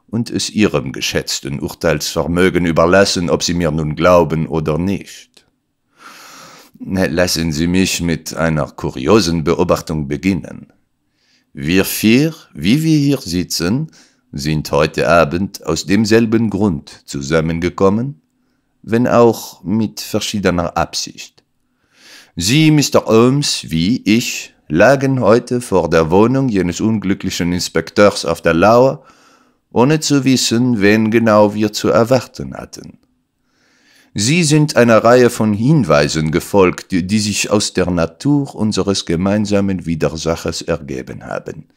und es ihrem geschätzten Urteilsvermögen überlassen, ob sie mir nun glauben oder nicht. Ne, lassen Sie mich mit einer kuriosen Beobachtung beginnen. Wir vier, wie wir hier sitzen, sind heute Abend aus demselben Grund zusammengekommen, wenn auch mit verschiedener Absicht. Sie, Mr. Holmes, wie ich, lagen heute vor der Wohnung jenes unglücklichen Inspekteurs auf der Lauer, ohne zu wissen, wen genau wir zu erwarten hatten. Sie sind einer Reihe von Hinweisen gefolgt, die sich aus der Natur unseres gemeinsamen Widersachers ergeben haben.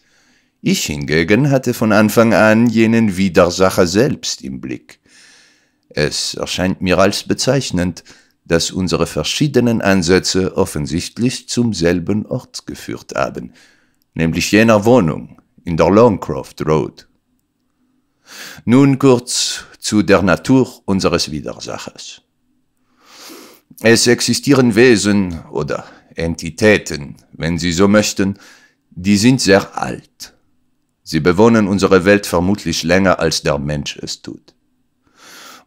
Ich hingegen hatte von Anfang an jenen Widersacher selbst im Blick. Es erscheint mir als bezeichnend, dass unsere verschiedenen Ansätze offensichtlich zum selben Ort geführt haben, nämlich jener Wohnung in der Longcroft Road. Nun kurz zu der Natur unseres Widersachers. Es existieren Wesen oder Entitäten, wenn Sie so möchten, die sind sehr alt. Sie bewohnen unsere Welt vermutlich länger, als der Mensch es tut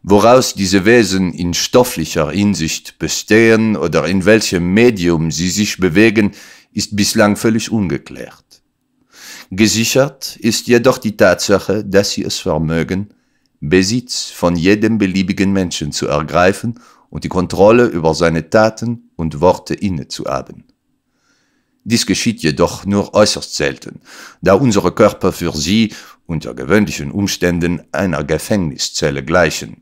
woraus diese Wesen in stofflicher Hinsicht bestehen oder in welchem Medium sie sich bewegen, ist bislang völlig ungeklärt. Gesichert ist jedoch die Tatsache, dass sie es vermögen, Besitz von jedem beliebigen Menschen zu ergreifen und die Kontrolle über seine Taten und Worte innezuhaben. Dies geschieht jedoch nur äußerst selten, da unsere Körper für sie unter gewöhnlichen Umständen einer Gefängniszelle gleichen,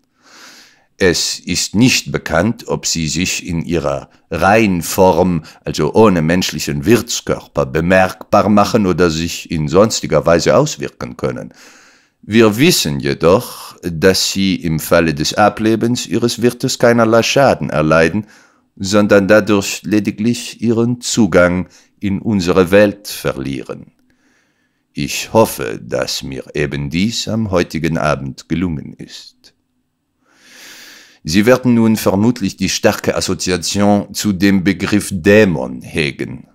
es ist nicht bekannt, ob sie sich in ihrer reinen Form, also ohne menschlichen Wirtskörper, bemerkbar machen oder sich in sonstiger Weise auswirken können. Wir wissen jedoch, dass sie im Falle des Ablebens ihres Wirtes keinerlei Schaden erleiden, sondern dadurch lediglich ihren Zugang in unsere Welt verlieren. Ich hoffe, dass mir eben dies am heutigen Abend gelungen ist. Sie werden nun vermutlich die starke Assoziation zu dem Begriff Dämon hegen.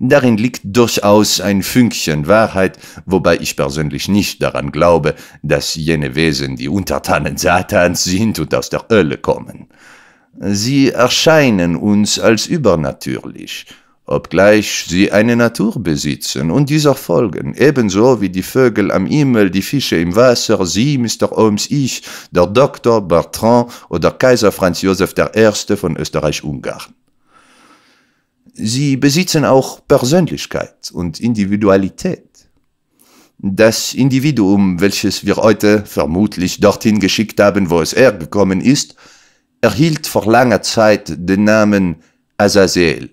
Darin liegt durchaus ein Fünkchen Wahrheit, wobei ich persönlich nicht daran glaube, dass jene Wesen die Untertanen Satans sind und aus der Hölle kommen. Sie erscheinen uns als übernatürlich, obgleich sie eine Natur besitzen und dieser folgen, ebenso wie die Vögel am Himmel, die Fische im Wasser, sie, Mr. Holmes, ich, der Doktor Bertrand oder Kaiser Franz Josef I. von Österreich-Ungarn. Sie besitzen auch Persönlichkeit und Individualität. Das Individuum, welches wir heute vermutlich dorthin geschickt haben, wo es hergekommen ist, erhielt vor langer Zeit den Namen Azazel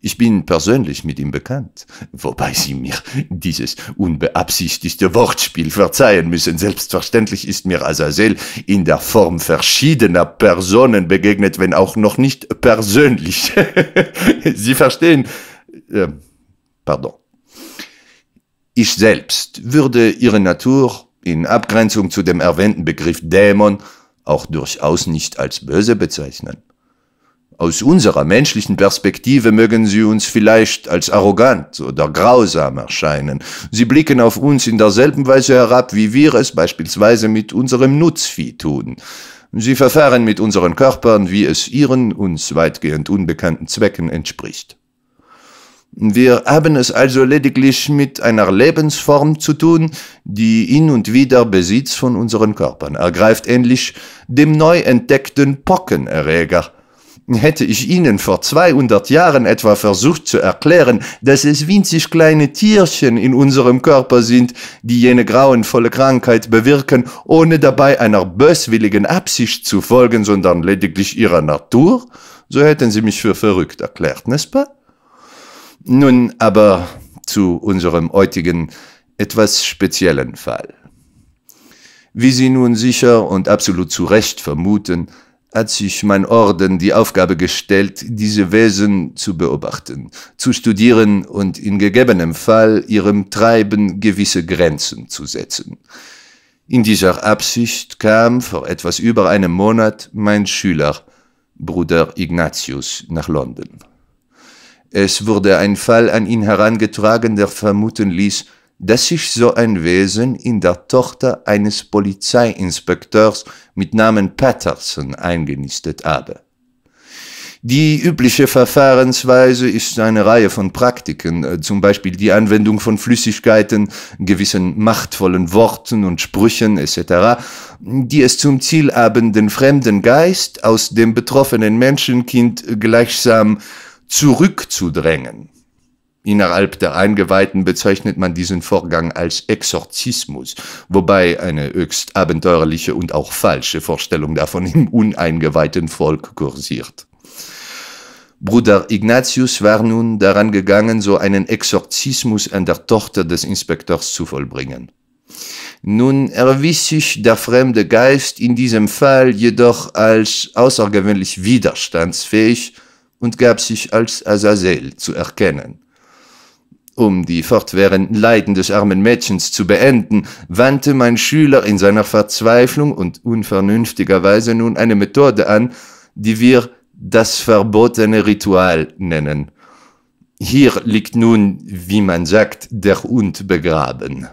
ich bin persönlich mit ihm bekannt, wobei Sie mir dieses unbeabsichtigte Wortspiel verzeihen müssen. Selbstverständlich ist mir Azazel in der Form verschiedener Personen begegnet, wenn auch noch nicht persönlich. (laughs) Sie verstehen. Äh, pardon. Ich selbst würde Ihre Natur in Abgrenzung zu dem erwähnten Begriff Dämon auch durchaus nicht als böse bezeichnen. Aus unserer menschlichen Perspektive mögen sie uns vielleicht als arrogant oder grausam erscheinen. Sie blicken auf uns in derselben Weise herab, wie wir es beispielsweise mit unserem Nutzvieh tun. Sie verfahren mit unseren Körpern, wie es ihren uns weitgehend unbekannten Zwecken entspricht. Wir haben es also lediglich mit einer Lebensform zu tun, die in und wieder Besitz von unseren Körpern ergreift, ähnlich dem neu entdeckten Pockenerreger, Hätte ich Ihnen vor 200 Jahren etwa versucht zu erklären, dass es winzig kleine Tierchen in unserem Körper sind, die jene grauenvolle Krankheit bewirken, ohne dabei einer böswilligen Absicht zu folgen, sondern lediglich ihrer Natur, so hätten Sie mich für verrückt erklärt, n'est pas? Nun aber zu unserem heutigen, etwas speziellen Fall. Wie Sie nun sicher und absolut zu Recht vermuten, hat sich mein Orden die Aufgabe gestellt, diese Wesen zu beobachten, zu studieren und in gegebenem Fall ihrem Treiben gewisse Grenzen zu setzen. In dieser Absicht kam vor etwas über einem Monat mein Schüler, Bruder Ignatius, nach London. Es wurde ein Fall an ihn herangetragen, der vermuten ließ, dass sich so ein Wesen in der Tochter eines Polizeiinspekteurs mit Namen Patterson eingenistet habe. Die übliche Verfahrensweise ist eine Reihe von Praktiken, äh, zum Beispiel die Anwendung von Flüssigkeiten, gewissen machtvollen Worten und Sprüchen etc., die es zum Ziel haben, den fremden Geist aus dem betroffenen Menschenkind gleichsam zurückzudrängen. Innerhalb der Eingeweihten bezeichnet man diesen Vorgang als Exorzismus, wobei eine höchst abenteuerliche und auch falsche Vorstellung davon im uneingeweihten Volk kursiert. Bruder Ignatius war nun daran gegangen, so einen Exorzismus an der Tochter des Inspektors zu vollbringen. Nun erwies sich der fremde Geist in diesem Fall jedoch als außergewöhnlich widerstandsfähig und gab sich als Azazel zu erkennen. Um die fortwährenden Leiden des armen Mädchens zu beenden, wandte mein Schüler in seiner Verzweiflung und unvernünftiger Weise nun eine Methode an, die wir das verbotene Ritual nennen. Hier liegt nun, wie man sagt, der Hund begraben.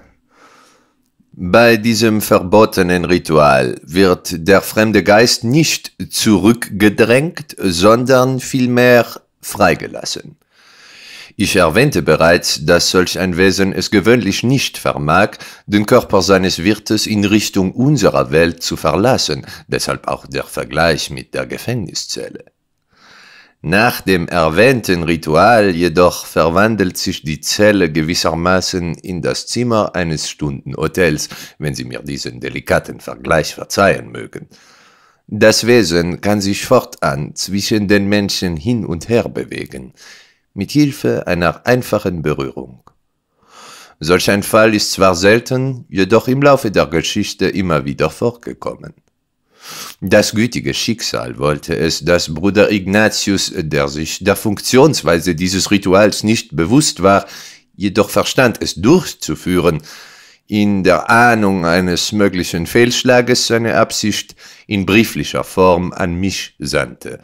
Bei diesem verbotenen Ritual wird der fremde Geist nicht zurückgedrängt, sondern vielmehr freigelassen. Ich erwähnte bereits, dass solch ein Wesen es gewöhnlich nicht vermag, den Körper seines Wirtes in Richtung unserer Welt zu verlassen, deshalb auch der Vergleich mit der Gefängniszelle. Nach dem erwähnten Ritual jedoch verwandelt sich die Zelle gewissermaßen in das Zimmer eines Stundenhotels, wenn Sie mir diesen delikaten Vergleich verzeihen mögen. Das Wesen kann sich fortan zwischen den Menschen hin und her bewegen mit Hilfe einer einfachen Berührung. Solch ein Fall ist zwar selten, jedoch im Laufe der Geschichte immer wieder vorgekommen. Das gütige Schicksal wollte es, dass Bruder Ignatius, der sich der Funktionsweise dieses Rituals nicht bewusst war, jedoch verstand es durchzuführen, in der Ahnung eines möglichen Fehlschlages seine Absicht in brieflicher Form an mich sandte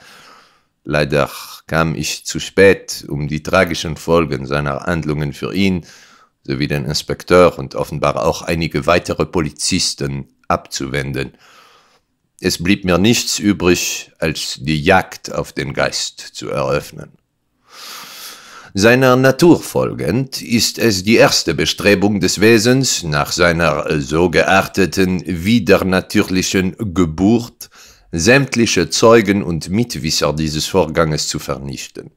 Leider kam ich zu spät, um die tragischen Folgen seiner Handlungen für ihn sowie den Inspekteur und offenbar auch einige weitere Polizisten abzuwenden. Es blieb mir nichts übrig, als die Jagd auf den Geist zu eröffnen. Seiner Natur folgend ist es die erste Bestrebung des Wesens nach seiner so gearteten widernatürlichen Geburt, sämtliche Zeugen und Mitwisser dieses Vorganges zu vernichten.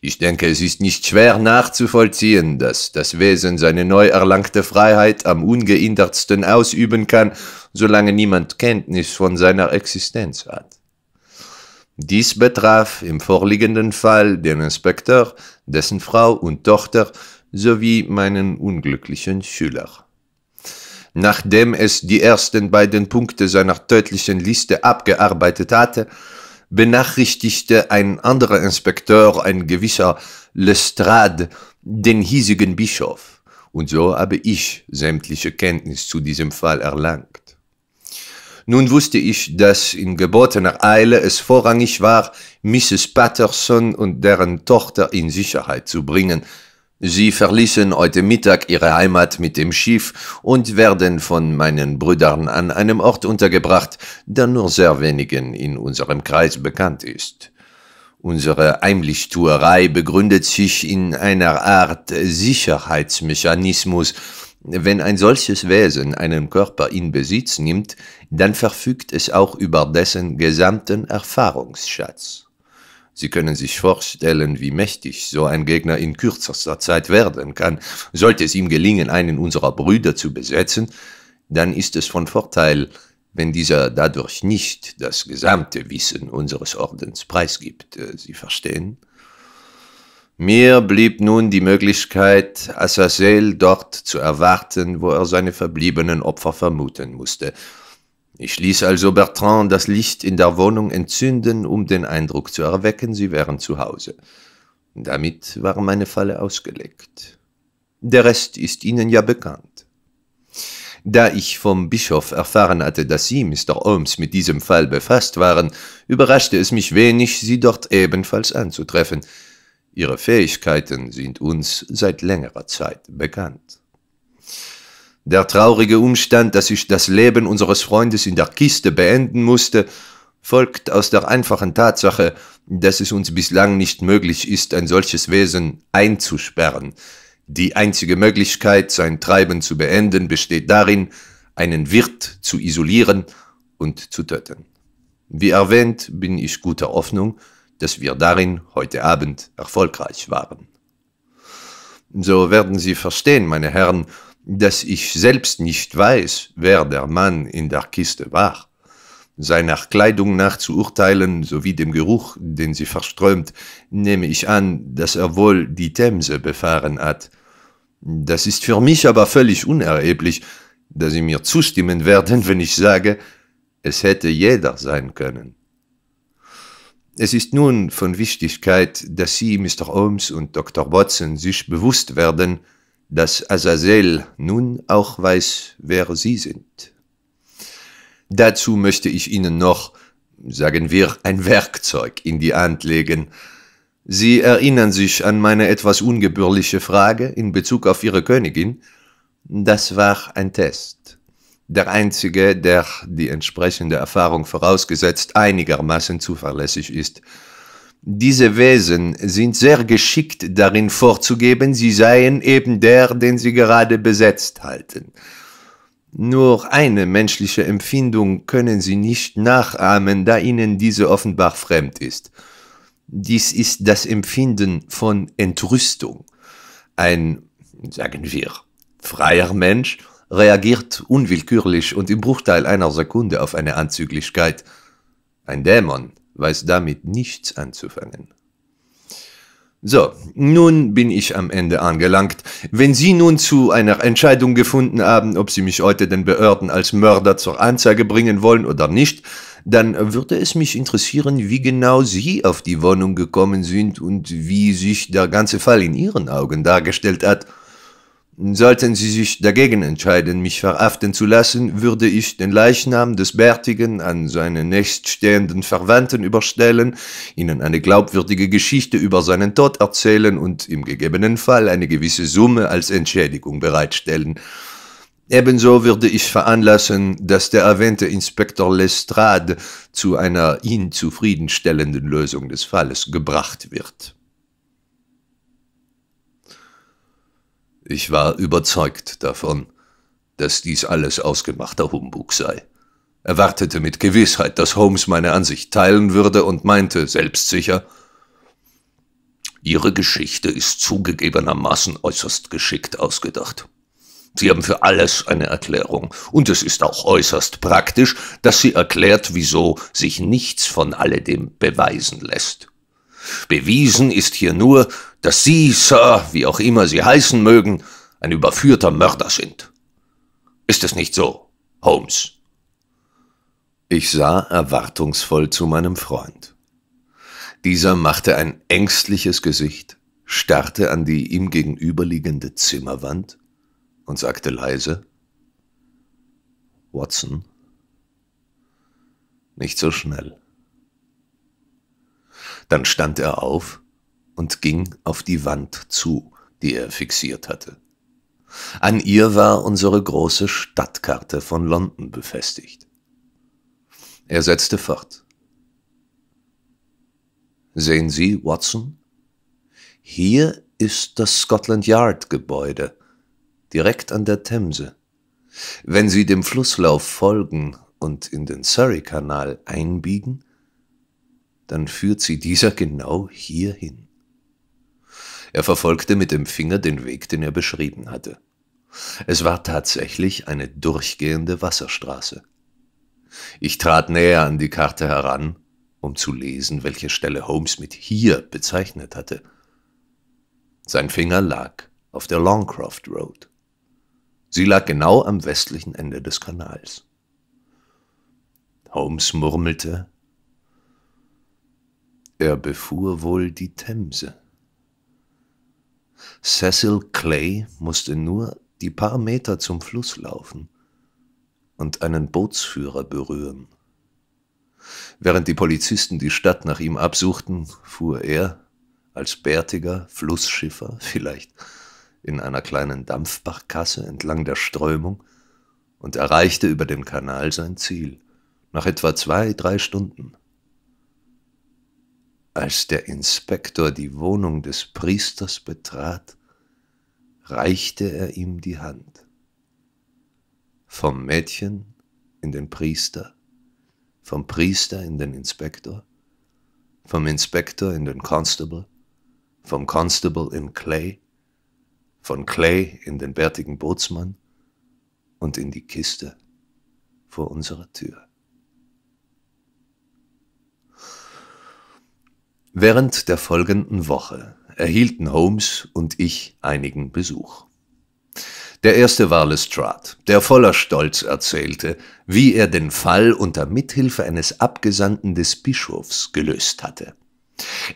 Ich denke, es ist nicht schwer nachzuvollziehen, dass das Wesen seine neu erlangte Freiheit am ungehindertsten ausüben kann, solange niemand Kenntnis von seiner Existenz hat. Dies betraf im vorliegenden Fall den Inspektor, dessen Frau und Tochter sowie meinen unglücklichen Schüler. Nachdem es die ersten beiden Punkte seiner tödlichen Liste abgearbeitet hatte, benachrichtigte ein anderer Inspekteur, ein gewisser Lestrade, den hiesigen Bischof, und so habe ich sämtliche Kenntnis zu diesem Fall erlangt. Nun wusste ich, dass in gebotener Eile es vorrangig war, Mrs. Patterson und deren Tochter in Sicherheit zu bringen, Sie verließen heute Mittag ihre Heimat mit dem Schiff und werden von meinen Brüdern an einem Ort untergebracht, der nur sehr wenigen in unserem Kreis bekannt ist. Unsere Heimlichtuerei begründet sich in einer Art Sicherheitsmechanismus. Wenn ein solches Wesen einen Körper in Besitz nimmt, dann verfügt es auch über dessen gesamten Erfahrungsschatz. Sie können sich vorstellen, wie mächtig so ein Gegner in kürzester Zeit werden kann. Sollte es ihm gelingen, einen unserer Brüder zu besetzen, dann ist es von Vorteil, wenn dieser dadurch nicht das gesamte Wissen unseres Ordens preisgibt. Äh, Sie verstehen? Mir blieb nun die Möglichkeit, Assasel dort zu erwarten, wo er seine verbliebenen Opfer vermuten musste. Ich ließ also Bertrand das Licht in der Wohnung entzünden, um den Eindruck zu erwecken, sie wären zu Hause. Damit war meine Falle ausgelegt. Der Rest ist Ihnen ja bekannt. Da ich vom Bischof erfahren hatte, dass Sie, Mr. Holmes, mit diesem Fall befasst waren, überraschte es mich wenig, Sie dort ebenfalls anzutreffen. Ihre Fähigkeiten sind uns seit längerer Zeit bekannt. Der traurige Umstand, dass ich das Leben unseres Freundes in der Kiste beenden musste, folgt aus der einfachen Tatsache, dass es uns bislang nicht möglich ist, ein solches Wesen einzusperren. Die einzige Möglichkeit, sein Treiben zu beenden, besteht darin, einen Wirt zu isolieren und zu töten. Wie erwähnt, bin ich guter Hoffnung, dass wir darin heute Abend erfolgreich waren. So werden Sie verstehen, meine Herren, dass ich selbst nicht weiß, wer der Mann in der Kiste war. Seiner Kleidung nach zu urteilen, sowie dem Geruch, den sie verströmt, nehme ich an, dass er wohl die Themse befahren hat. Das ist für mich aber völlig unerheblich, da Sie mir zustimmen werden, wenn ich sage, es hätte jeder sein können. Es ist nun von Wichtigkeit, dass Sie, Mr. Holmes und Dr. Watson, sich bewusst werden, dass Azazel nun auch weiß, wer Sie sind. Dazu möchte ich Ihnen noch, sagen wir, ein Werkzeug in die Hand legen. Sie erinnern sich an meine etwas ungebührliche Frage in Bezug auf Ihre Königin? Das war ein Test. Der einzige, der die entsprechende Erfahrung vorausgesetzt einigermaßen zuverlässig ist – diese Wesen sind sehr geschickt darin vorzugeben, sie seien eben der, den sie gerade besetzt halten. Nur eine menschliche Empfindung können sie nicht nachahmen, da ihnen diese offenbar fremd ist. Dies ist das Empfinden von Entrüstung. Ein, sagen wir, freier Mensch reagiert unwillkürlich und im Bruchteil einer Sekunde auf eine Anzüglichkeit. Ein Dämon weiß damit nichts anzufangen. So, nun bin ich am Ende angelangt. Wenn Sie nun zu einer Entscheidung gefunden haben, ob Sie mich heute den Behörden als Mörder zur Anzeige bringen wollen oder nicht, dann würde es mich interessieren, wie genau Sie auf die Wohnung gekommen sind und wie sich der ganze Fall in Ihren Augen dargestellt hat. Sollten Sie sich dagegen entscheiden, mich verhaften zu lassen, würde ich den Leichnam des Bärtigen an seine nächststehenden Verwandten überstellen, ihnen eine glaubwürdige Geschichte über seinen Tod erzählen und im gegebenen Fall eine gewisse Summe als Entschädigung bereitstellen. Ebenso würde ich veranlassen, dass der erwähnte Inspektor Lestrade zu einer ihn zufriedenstellenden Lösung des Falles gebracht wird. Ich war überzeugt davon, dass dies alles ausgemachter Humbug sei. Erwartete mit Gewissheit, dass Holmes meine Ansicht teilen würde und meinte, selbstsicher, Ihre Geschichte ist zugegebenermaßen äußerst geschickt ausgedacht. Sie haben für alles eine Erklärung. Und es ist auch äußerst praktisch, dass sie erklärt, wieso sich nichts von alledem beweisen lässt. Bewiesen ist hier nur, dass Sie, Sir, wie auch immer Sie heißen mögen, ein überführter Mörder sind. Ist es nicht so, Holmes? Ich sah erwartungsvoll zu meinem Freund. Dieser machte ein ängstliches Gesicht, starrte an die ihm gegenüberliegende Zimmerwand und sagte leise Watson, nicht so schnell. Dann stand er auf, und ging auf die Wand zu, die er fixiert hatte. An ihr war unsere große Stadtkarte von London befestigt. Er setzte fort. Sehen Sie, Watson? Hier ist das Scotland Yard Gebäude, direkt an der Themse. Wenn Sie dem Flusslauf folgen und in den Surrey-Kanal einbiegen, dann führt sie dieser genau hierhin. Er verfolgte mit dem Finger den Weg, den er beschrieben hatte. Es war tatsächlich eine durchgehende Wasserstraße. Ich trat näher an die Karte heran, um zu lesen, welche Stelle Holmes mit hier bezeichnet hatte. Sein Finger lag auf der Longcroft Road. Sie lag genau am westlichen Ende des Kanals. Holmes murmelte, er befuhr wohl die Themse. Cecil Clay musste nur die paar Meter zum Fluss laufen und einen Bootsführer berühren. Während die Polizisten die Stadt nach ihm absuchten, fuhr er, als bärtiger Flussschiffer vielleicht, in einer kleinen Dampfbachkasse entlang der Strömung und erreichte über den Kanal sein Ziel, nach etwa zwei, drei Stunden. Als der Inspektor die Wohnung des Priesters betrat, reichte er ihm die Hand. Vom Mädchen in den Priester, vom Priester in den Inspektor, vom Inspektor in den Constable, vom Constable in Clay, von Clay in den bärtigen Bootsmann und in die Kiste vor unserer Tür. Während der folgenden Woche erhielten Holmes und ich einigen Besuch. Der erste war Lestrade, der voller Stolz erzählte, wie er den Fall unter Mithilfe eines Abgesandten des Bischofs gelöst hatte.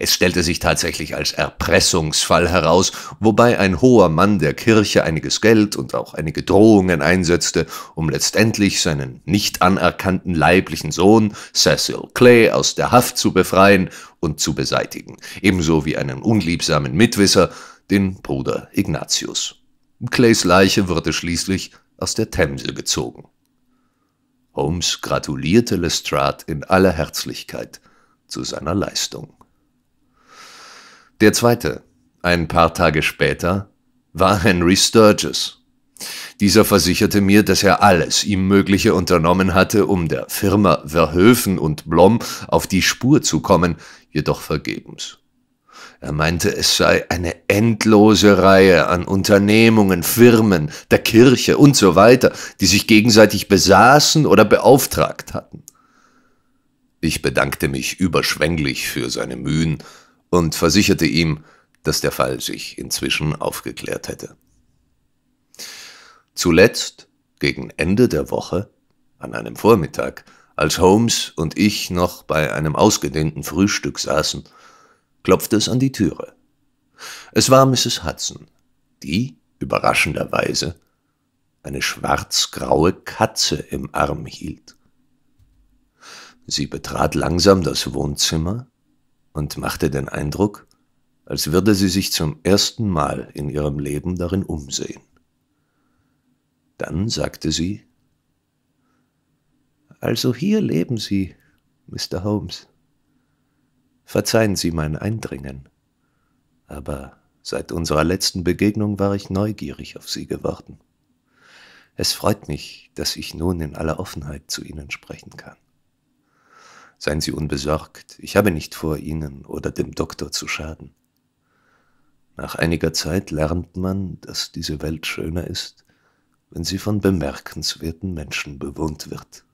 Es stellte sich tatsächlich als Erpressungsfall heraus, wobei ein hoher Mann der Kirche einiges Geld und auch einige Drohungen einsetzte, um letztendlich seinen nicht anerkannten leiblichen Sohn Cecil Clay aus der Haft zu befreien und zu beseitigen, ebenso wie einen unliebsamen Mitwisser, den Bruder Ignatius. Clays Leiche wurde schließlich aus der Themse gezogen. Holmes gratulierte Lestrade in aller Herzlichkeit zu seiner Leistung. Der zweite, ein paar Tage später, war Henry Sturges. Dieser versicherte mir, dass er alles ihm Mögliche unternommen hatte, um der Firma Verhöfen und Blom auf die Spur zu kommen, jedoch vergebens. Er meinte, es sei eine endlose Reihe an Unternehmungen, Firmen, der Kirche und so weiter, die sich gegenseitig besaßen oder beauftragt hatten. Ich bedankte mich überschwänglich für seine Mühen und versicherte ihm, dass der Fall sich inzwischen aufgeklärt hätte. Zuletzt, gegen Ende der Woche, an einem Vormittag, als Holmes und ich noch bei einem ausgedehnten Frühstück saßen, klopfte es an die Türe. Es war Mrs. Hudson, die, überraschenderweise, eine schwarzgraue Katze im Arm hielt. Sie betrat langsam das Wohnzimmer und machte den Eindruck, als würde sie sich zum ersten Mal in ihrem Leben darin umsehen. Dann sagte sie also hier leben Sie, Mr. Holmes. Verzeihen Sie mein Eindringen, aber seit unserer letzten Begegnung war ich neugierig auf Sie geworden. Es freut mich, dass ich nun in aller Offenheit zu Ihnen sprechen kann. Seien Sie unbesorgt, ich habe nicht vor, Ihnen oder dem Doktor zu schaden. Nach einiger Zeit lernt man, dass diese Welt schöner ist, wenn sie von bemerkenswerten Menschen bewohnt wird.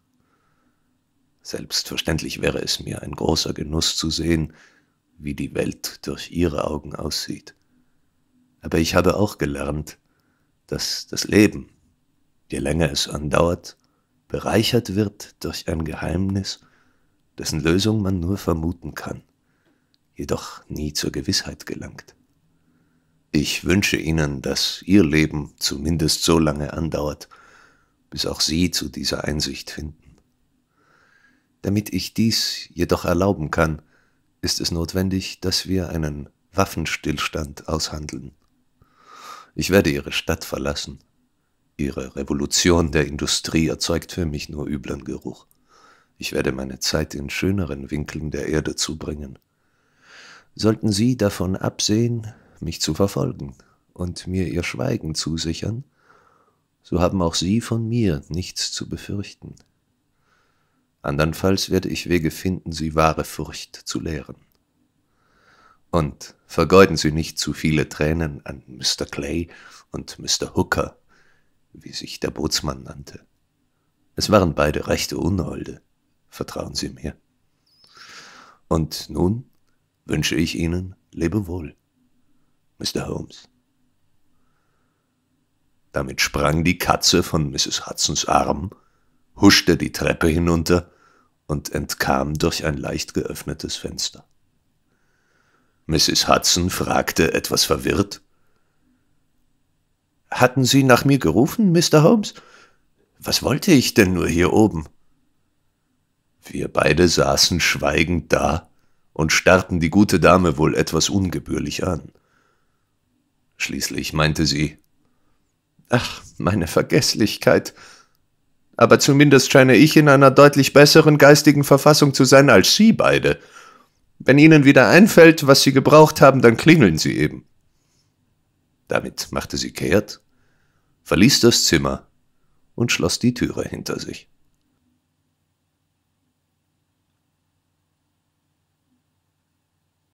Selbstverständlich wäre es mir ein großer Genuss zu sehen, wie die Welt durch ihre Augen aussieht. Aber ich habe auch gelernt, dass das Leben, je länger es andauert, bereichert wird durch ein Geheimnis, dessen Lösung man nur vermuten kann, jedoch nie zur Gewissheit gelangt. Ich wünsche Ihnen, dass Ihr Leben zumindest so lange andauert, bis auch Sie zu dieser Einsicht finden. Damit ich dies jedoch erlauben kann, ist es notwendig, dass wir einen Waffenstillstand aushandeln. Ich werde Ihre Stadt verlassen. Ihre Revolution der Industrie erzeugt für mich nur üblen Geruch. Ich werde meine Zeit in schöneren Winkeln der Erde zubringen. Sollten Sie davon absehen, mich zu verfolgen und mir Ihr Schweigen zusichern, so haben auch Sie von mir nichts zu befürchten andernfalls werde ich Wege finden, sie wahre Furcht zu lehren. Und vergeuden Sie nicht zu viele Tränen an Mr. Clay und Mr. Hooker, wie sich der Bootsmann nannte. Es waren beide rechte Unholde, vertrauen Sie mir. Und nun wünsche ich Ihnen Lebewohl, Mr. Holmes. Damit sprang die Katze von Mrs. Hudsons Arm huschte die Treppe hinunter und entkam durch ein leicht geöffnetes Fenster. Mrs. Hudson fragte etwas verwirrt. Hatten Sie nach mir gerufen, Mr. Holmes? Was wollte ich denn nur hier oben? Wir beide saßen schweigend da und starrten die gute Dame wohl etwas ungebührlich an. Schließlich meinte sie Ach, meine Vergesslichkeit, aber zumindest scheine ich in einer deutlich besseren geistigen Verfassung zu sein als Sie beide. Wenn Ihnen wieder einfällt, was Sie gebraucht haben, dann klingeln Sie eben. Damit machte sie kehrt, verließ das Zimmer und schloss die Türe hinter sich.